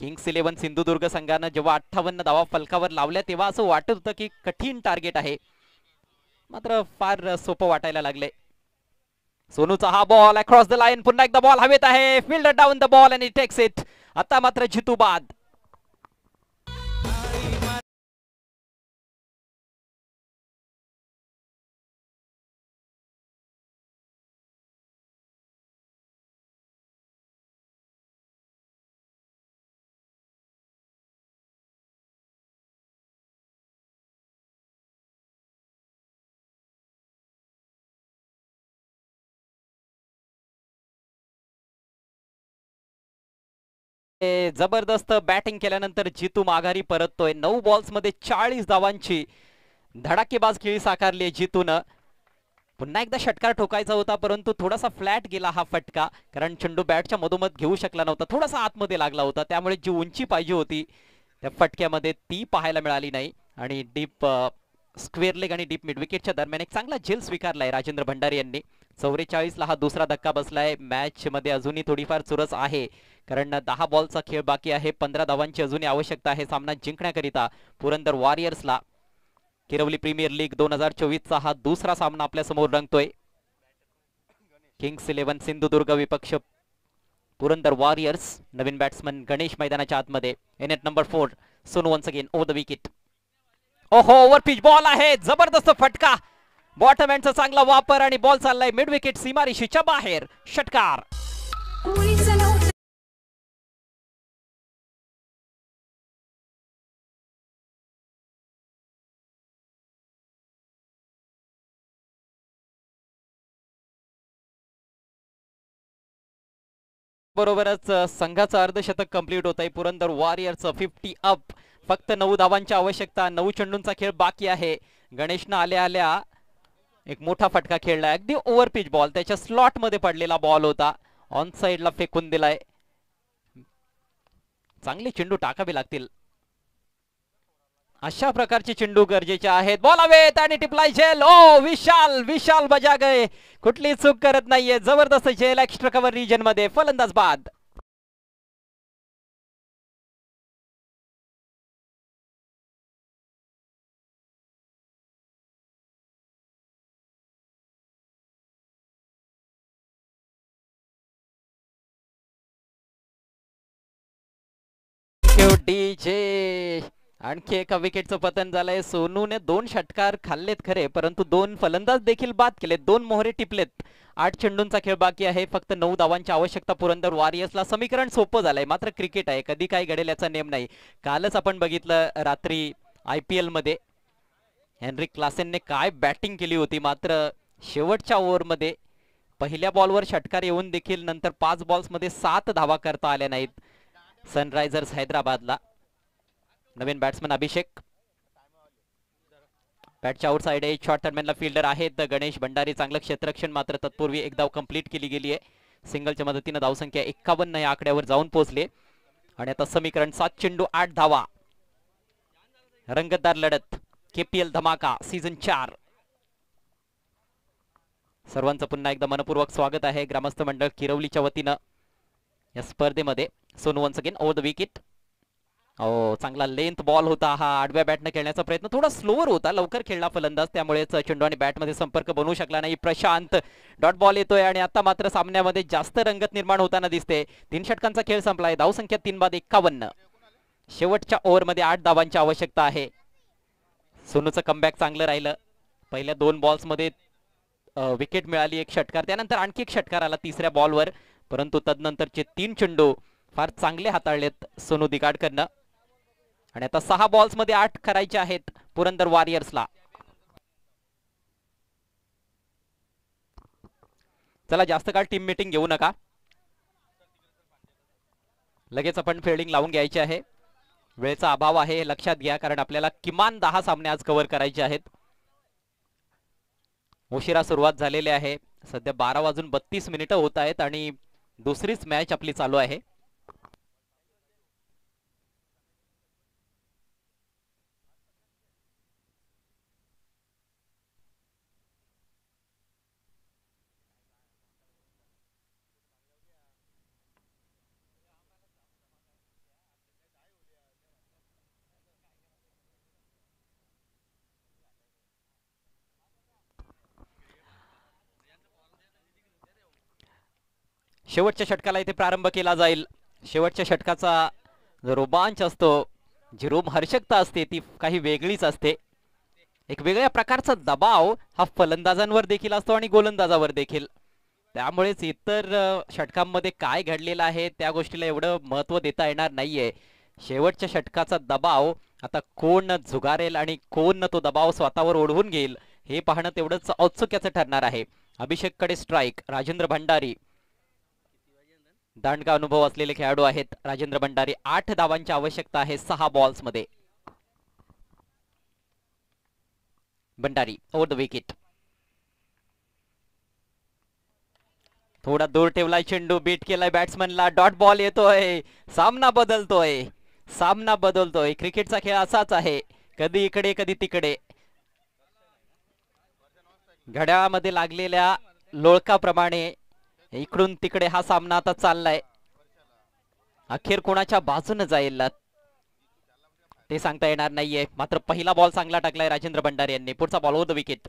किंग्स इलेव्हन सिंधुदुर्ग संघानं जेव्हा अठ्ठावन्न धावा फलकावर लावल्या तेव्हा असं वाटत होतं की कठीण टार्गेट आहे मात्र फार सोपं वाटायला लागले सोनूचा हा बॉल अक्रॉस द लाईन पुन्हा एकदा बॉल हवेत आहे फिल्ड डाऊन द बॉल आणि टेक्स इट आता मात्र जितू बाद जबरदस्त बॅटिंग केल्यानंतर जितू माघारी परततोय नऊ बॉल्स मध्ये चाळीस धावांची धडाकेबाज खेळी साकारली जितून पुन्हा एकदा षटकार ठोकायचा होता परंतु थोडासा फ्लॅट गेला हा फटका कारण चंडू बॅटच्या मधोमध घेऊ शकला नव्हता थोडासा आतमध्ये लागला होता त्यामुळे जी उंची पाहिजे होती त्या फटक्यामध्ये ती पाहायला मिळाली नाही आणि डीप स्क्वेअर लेग आणि डीप मिडविकेटच्या दरम्यान एक चांगला झेल स्वीकारलाय राजेंद्र भंडारी यांनी ला हा दुसरा धक्का बसलाय मॅच मध्ये अजूनही थोडीफार चुरस आहे कारण दहा बॉलचा खेळ बाकी आहे पंधरा धावांची अजूनही आवश्यकता आहे सामना जिंकण्याकरिता पुरंदर वॉरियर्सला किरवली प्रीमियर लीग दोन हजार चोवीसचा हा दुसरा सामना आपल्या समोर रंगतोय किंग्स इलेव्हन सिंधुदुर्ग विपक्ष पुरंदर वॉरियर्स नवीन बॅट्समन गणेश मैदानाच्या आतमध्ये eight number four Sonu once again over the wicket ओहो ओव्हर पिच बॉल आहे जबरदस्त फटका बॉटम हँडचा चांगला वापर आणि बॉल चाललाय मिड विकेट सीमारीशीच्या बाहेर षटकार बरोबरच संघाचं अर्धशतक कम्प्लीट होत आहे पुरंदर वॉरियरचं फिफ्टी अप फक्त नऊ धावांची आवश्यकता नऊ चेंडूंचा खेळ बाकी आहे गणेशनं आल्या आल्या एक मोठा फटका खेळला अगदी ओव्हर पिच बॉल त्याच्या स्लॉट मध्ये पडलेला बॉल होता ऑन साइडला फेकून दिलाय चांगले चेंडू टाकावे लागतील अशा प्रकारचे चेंडू गरजेचे आहेत बोलावेत आणि टिपलाय झेल ओ विशाल विशाल बजागय कुठली चूक करत नाहीये जबरदस्त झेल एक्स्ट्रा कव्हर रिजन मध्ये फलंदाज बाद डी जे आणखी एका विकेटचं पतन झालंय सोनूने दोन षटकार खाल्लेत खरे परंतु दोन फलंदाज देखील बाद केलेत दोन मोहरे टिपलेत आठ चेंडूंचा खेळ बाकी आहे फक्त नऊ धावांची आवश्यकता पुरंदर वॉरियर्सला समीकरण सोपं झालंय मात्र क्रिकेट आहे कधी काय घडेल याचा नेम नाही कालच आपण बघितलं रात्री आय पी एलमध्ये हेनरी क्लासेनने काय बॅटिंग केली होती मात्र शेवटच्या ओव्हरमध्ये पहिल्या बॉलवर षटकार येऊन देखील नंतर पाच बॉल्समध्ये सात धावा करता आल्या नाहीत सनरायझर्स हैदराबादला नवीन बॅट्समन अभिषेक बॅटच्या आउट साइड एक शॉर्ट दरम्यानला फिल्डर आहेत गणेश भंडारी चांगलं क्षेत्रक्षण मात्र तत्पूर्वी एक धाव कंप्लीट केली गेली आहे सिंगलच्या मदतीनं धावसंख्या एक्कावन्न या आकड्यावर जाऊन पोहोचले आणि आता समीकरण सात चेंडू आठ धावा रंगतदार लढत केपीएल धमाका सीझन चार सर्वांचं पुन्हा एकदा मनपूर्वक स्वागत आहे ग्रामस्थ मंडळ किरवलीच्या वतीनं या स्पर्धेमध्ये Sonu once again over the wicket ओ चांगला लेंथ बॉल होता हा आडव्या बॅटनं खेळण्याचा प्रयत्न थोडा स्लोवर होता लवकर खेळला फलंदाज त्यामुळे चेंडू आणि बॅटमध्ये संपर्क बनवू शकला नाही प्रशांत डॉट बॉल येतोय आणि आता मात्र सामन्यामध्ये जास्त रंगत निर्माण होताना दिसते तीन षटकांचा खेळ संपलाय धाव संख्या तीन बाद एक्कावन्न शेवटच्या ओव्हरमध्ये आठ धावांची आवश्यकता आहे सोनूचं कमबॅक चांगलं राहिलं पहिल्या दोन बॉल्समध्ये विकेट मिळाली एक षटकार त्यानंतर आणखी एक षटकार आला तिसऱ्या बॉलवर परंतु तदनंतरचे तीन चेंडू फार चांगले हाताळलेत सोनू दिगाडकरनं आणि आता सहा मध्ये आठ करायचे आहेत पुरंदर वॉरियर्सला चला जास्त काळ टीम मीटिंग घेऊ नका लगेच आपण फिल्डिंग लावून घ्यायची आहे वेळेचा अभाव आहे हे लक्षात घ्या कारण आपल्याला किमान दहा सामने आज कव्हर करायचे आहेत उशिरा सुरुवात झालेली आहे सध्या बारा वाजून बत्तीस मिनिटं होत आहेत आणि दुसरीच मॅच आपली चालू आहे शेवटच्या षटकाला इथे प्रारंभ केला जाईल शेवटच्या षटकाचा जो रोमांच असतो जी रोम हर्षकता असते ती काही वेगळीच असते एक वेगळ्या प्रकारचा दबाव हा फलंदाजांवर देखील असतो आणि गोलंदाजावर देखील त्यामुळेच इतर षटकांमध्ये काय घडलेलं आहे त्या गोष्टीला एवढं महत्व देता येणार नाहीये शेवटच्या षटकाचा दबाव आता कोण झुगारेल आणि कोण तो दबाव स्वतःवर ओढवून घेईल हे पाहणं तेवढंच औत्सुक्याचं ठरणार आहे अभिषेककडे स्ट्राईक राजेंद्र भंडारी दांडका अनुभव असलेले खेळाडू आहेत राजेंद्र भंडारी आठ धावांची आवश्यकता आहे सहा बॉल्स मध्ये भंडारी ओवर द विकेट थोडा दूर ठेवलाय चेंडू बीट केलाय बॅट्समनला डॉट बॉल येतोय सामना बदलतोय सामना बदलतोय क्रिकेटचा खेळ असाच आहे कधी इकडे कधी तिकडे घड्याळामध्ये लागलेल्या लोळकाप्रमाणे इकडून तिकडे हा सामना आता चाललाय अखेर कोणाच्या बाजून जाईल ते सांगता येणार नाहीये मात्र पहिला बॉल चांगला टाकलाय राजेंद्र भंडारी यांनी पुढचा बॉल होत विकेट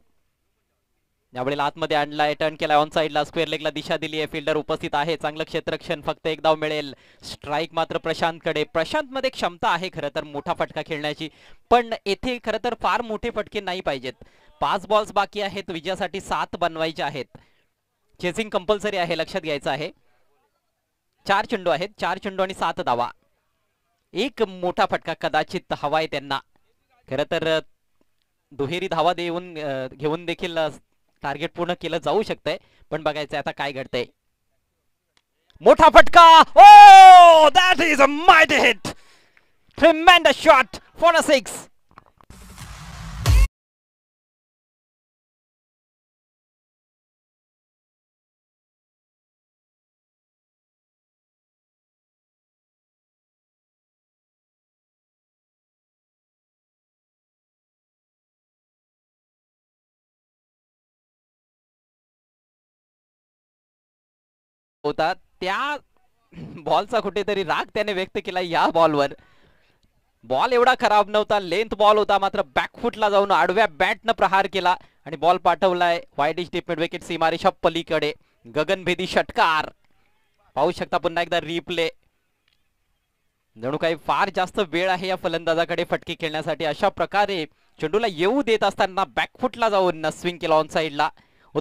यावेळेला आतमध्ये आणलाय टर्न केलाय ऑन साईडला स्क्वेअर लेगला दिशा दिली आहे फिल्डर उपस्थित आहे चांगलं क्षेत्रक्षण फक्त एक मिळेल स्ट्राईक मात्र प्रशांतकडे मध्ये क्षमता आहे खरं तर मोठा फटका खेळण्याची पण येथे खरं तर फार मोठे फटके नाही पाहिजेत पाच बॉल्स बाकी आहेत विजयासाठी सात बनवायचे आहेत चेसिंग कंपल्सरी आहे लक्षात घ्यायचं आहे चार चेंडू आहेत चार चेंडू आणि सात धावा एक मोठा फटका कदाचित हवा त्यांना खर तर दुहेरी धावा देऊन घेऊन देखील टार्गेट पूर्ण केलं जाऊ शकतंय पण बघायचंय आता काय घडतंय मोठा फटका oh that is a mighty hit tremendous shot for a six होता त्या बॉलचा कुठेतरी राग त्याने व्यक्त केला या बॉलवर बॉल एवढा खराब नव्हता लेंथ बॉल होता मात्र बॅकफुटला जाऊन आडव्या बॅटनं प्रहार केला आणि बॉल पाठवलाय व्हाईट इश डिपेंड विकेट सीमारेषा पलीकडे गगनभेदी षटकार पाहू शकता पुन्हा एकदा रिप्ले जणू काही फार जास्त वेळ आहे या फलंदाजाकडे फटके खेळण्यासाठी अशा प्रकारे चेंडूला येऊ देत असताना बॅकफुटला जाऊन स्विंग केला ऑन साईडला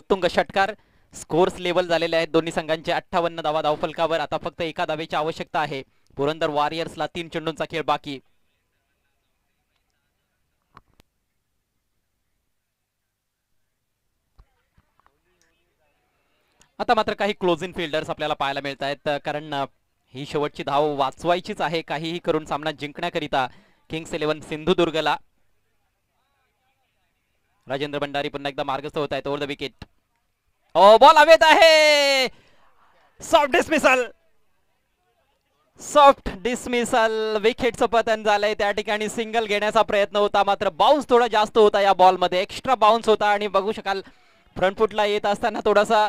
उत्तुंग षटकार स्कोर्स लेवल झालेले आहेत दोन्ही संघांचे अठ्ठावन्न धावा धावफलकावर आता फक्त एका धावेची आवश्यकता आहे पुरंदर वॉरियर्सला तीन चेंडूंचा खेळ बाकी आता मात्र काही क्लोज इन फिल्डर्स आपल्याला पाहायला मिळत आहेत कारण ही शेवटची धाव वाचवायचीच आहे काहीही करून सामना जिंकण्याकरिता किंग्स इलेव्हन सिंधुदुर्गला राजेंद्र भंडारी पुन्हा एकदा मार्गस्थ होत आहेत over the wicket oh ball हवेत आहे सॉफ्ट डिसमिसल सॉफ्ट डिसमिसल विकेटचं पतन झालंय त्या ठिकाणी सिंगल घेण्याचा प्रयत्न होता मात्र बाउन्स थोडा जास्त होता या बॉलमध्ये एक्स्ट्रा बाउन्स होता आणि बघू शकाल फ्रंट फुटला येत असताना थोडासा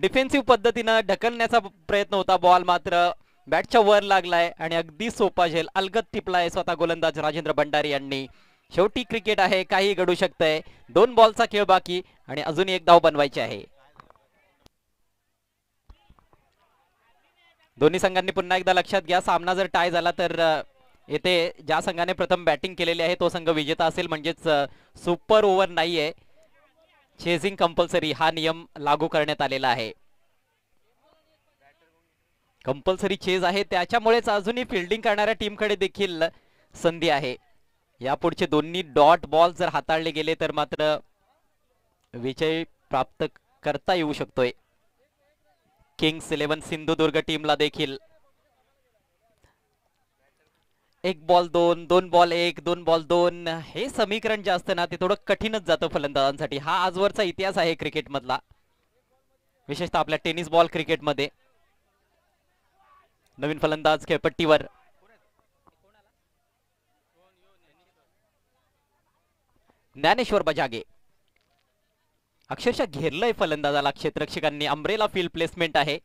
डिफेन्सिव्ह पद्धतीनं ढकलण्याचा प्रयत्न होता बॉल मात्र बॅटच्या वर लागलाय आणि अगदी सोपा झेल अलगत टिपलाय स्वतः गोलंदाज राजेंद्र भंडारी यांनी शेवटी क्रिकेट आहे काही घडू शकतंय दोन बॉलचा खेळ बाकी आणि अजून एक धाव बनवायची आहे दोन्ही संघांनी पुन्हा एकदा लक्षात घ्या सामना जर टाय झाला तर येथे ज्या संघाने प्रथम बॅटिंग केलेली आहे तो संघ विजेता असेल म्हणजेच सुपर ओव्हर नाहीये चेझिंग कंपल्सरी हा नियम लागू करण्यात आलेला आहे कंपल्सरी चेज आहे त्याच्यामुळेच अजूनही फिल्डिंग करणाऱ्या टीमकडे देखील संधी आहे यापुढचे दोन्ही डॉट बॉल जर हाताळले गेले तर मात्र विजय प्राप्त करता येऊ शकतोय किंग्स इलेव्हन सिंधुदुर्ग टीमला देखील एक बॉल दोन दोन बॉल एक दोन बॉल दोन हे समीकरण जे असतं ना ते थोडं कठीणच जातं फलंदाजांसाठी हा आजवरचा इतिहास आहे क्रिकेटमधला विशेषतः आपल्या टेनिस बॉल क्रिकेटमध्ये नवीन फलंदाज खेळपट्टीवर ज्ञानेश्वर बजागे अक्षरशः घेरलंय फलंदाजाला क्षेत्ररक्षकांनी अंब्रेला फील्ड प्लेसमेंट आहे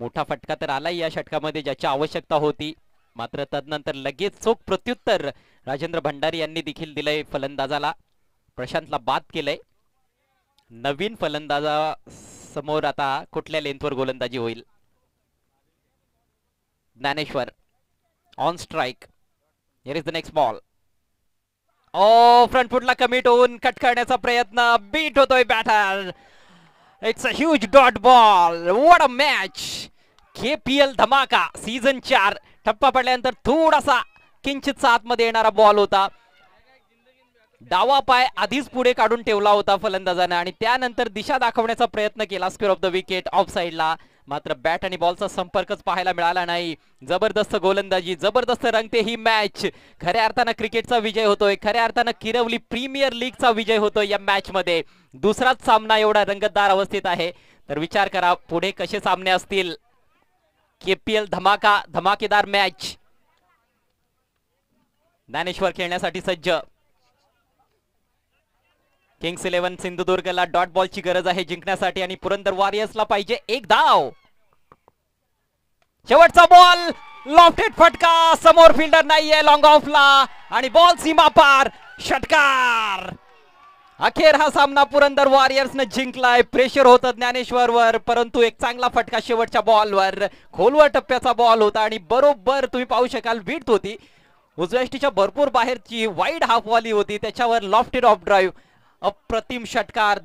मोठा फटका तर आलाय या षटकामध्ये ज्याची आवश्यकता होती मात्र तदनंतर लगेच चोख प्रत्युत्तर राजेंद्र भंडारी यांनी देखील दिलंय फलंदाजाला प्रशांतला बाद केलंय नवीन फलंदाजा समोर आता कुठल्या लेंथवर गोलंदाजी होईल Dnyaneshwar on strike is the next ball oh front फुटला कमिट होऊन कट करण्याचा प्रयत्न बीट होतोय batter it's a huge dot ball what a match K P L धमाका सीझन चार ठप्पा पडल्यानंतर थोडासा किंचितचा आतमध्ये येणारा बॉल होता डावा पाय आधीच पुढे काढून ठेवला होता फलंदाजानं आणि त्यानंतर दिशा दाखवण्याचा प्रयत्न केला square off the wicket off साईडला मात्र बॅट आणि बॉलचा संपर्कच पाहायला मिळाला नाही जबरदस्त गोलंदाजी जबरदस्त रंगते ही मॅच खऱ्या अर्थानं क्रिकेटचा विजय होतोय खऱ्या अर्थानं किरवली प्रीमियर लीगचा विजय होतोय या मॅच मध्ये दुसराच सामना एवढा रंगतदार अवस्थेत आहे तर विचार करा पुढे कसे सामने असतील केपीएल धमाका धमाकेदार मॅच ज्ञानेश्वर खेळण्यासाठी सज्ज किंग्स इलेव्हन सिंधुदुर्गला डॉट बॉलची गरज आहे जिंकण्यासाठी आणि पुरंदर वॉरियर्सला पाहिजे एक धाव शेवटचा बॉल लॉफ्टेड फटका समोर फिल्डर नाहीये लॉंग ऑफला आणि बॉल सीमा पार षटकार अखेर हा सामना पुरंदर वॉरियर्सनं जिंकलाय प्रेशर होतं ज्ञानेश्वरवर परंतु एक चांगला फटका शेवटच्या बॉलवर खोलवर टप्प्याचा बॉल होता आणि बरोबर तुम्ही पाहू शकाल बीट होती उजव्याष्टीच्या भरपूर बाहेरची वाईड हाफ वॉली होती त्याच्यावर लॉफ्टेड ऑफ ड्राईव्ह अप्रतिम षटकार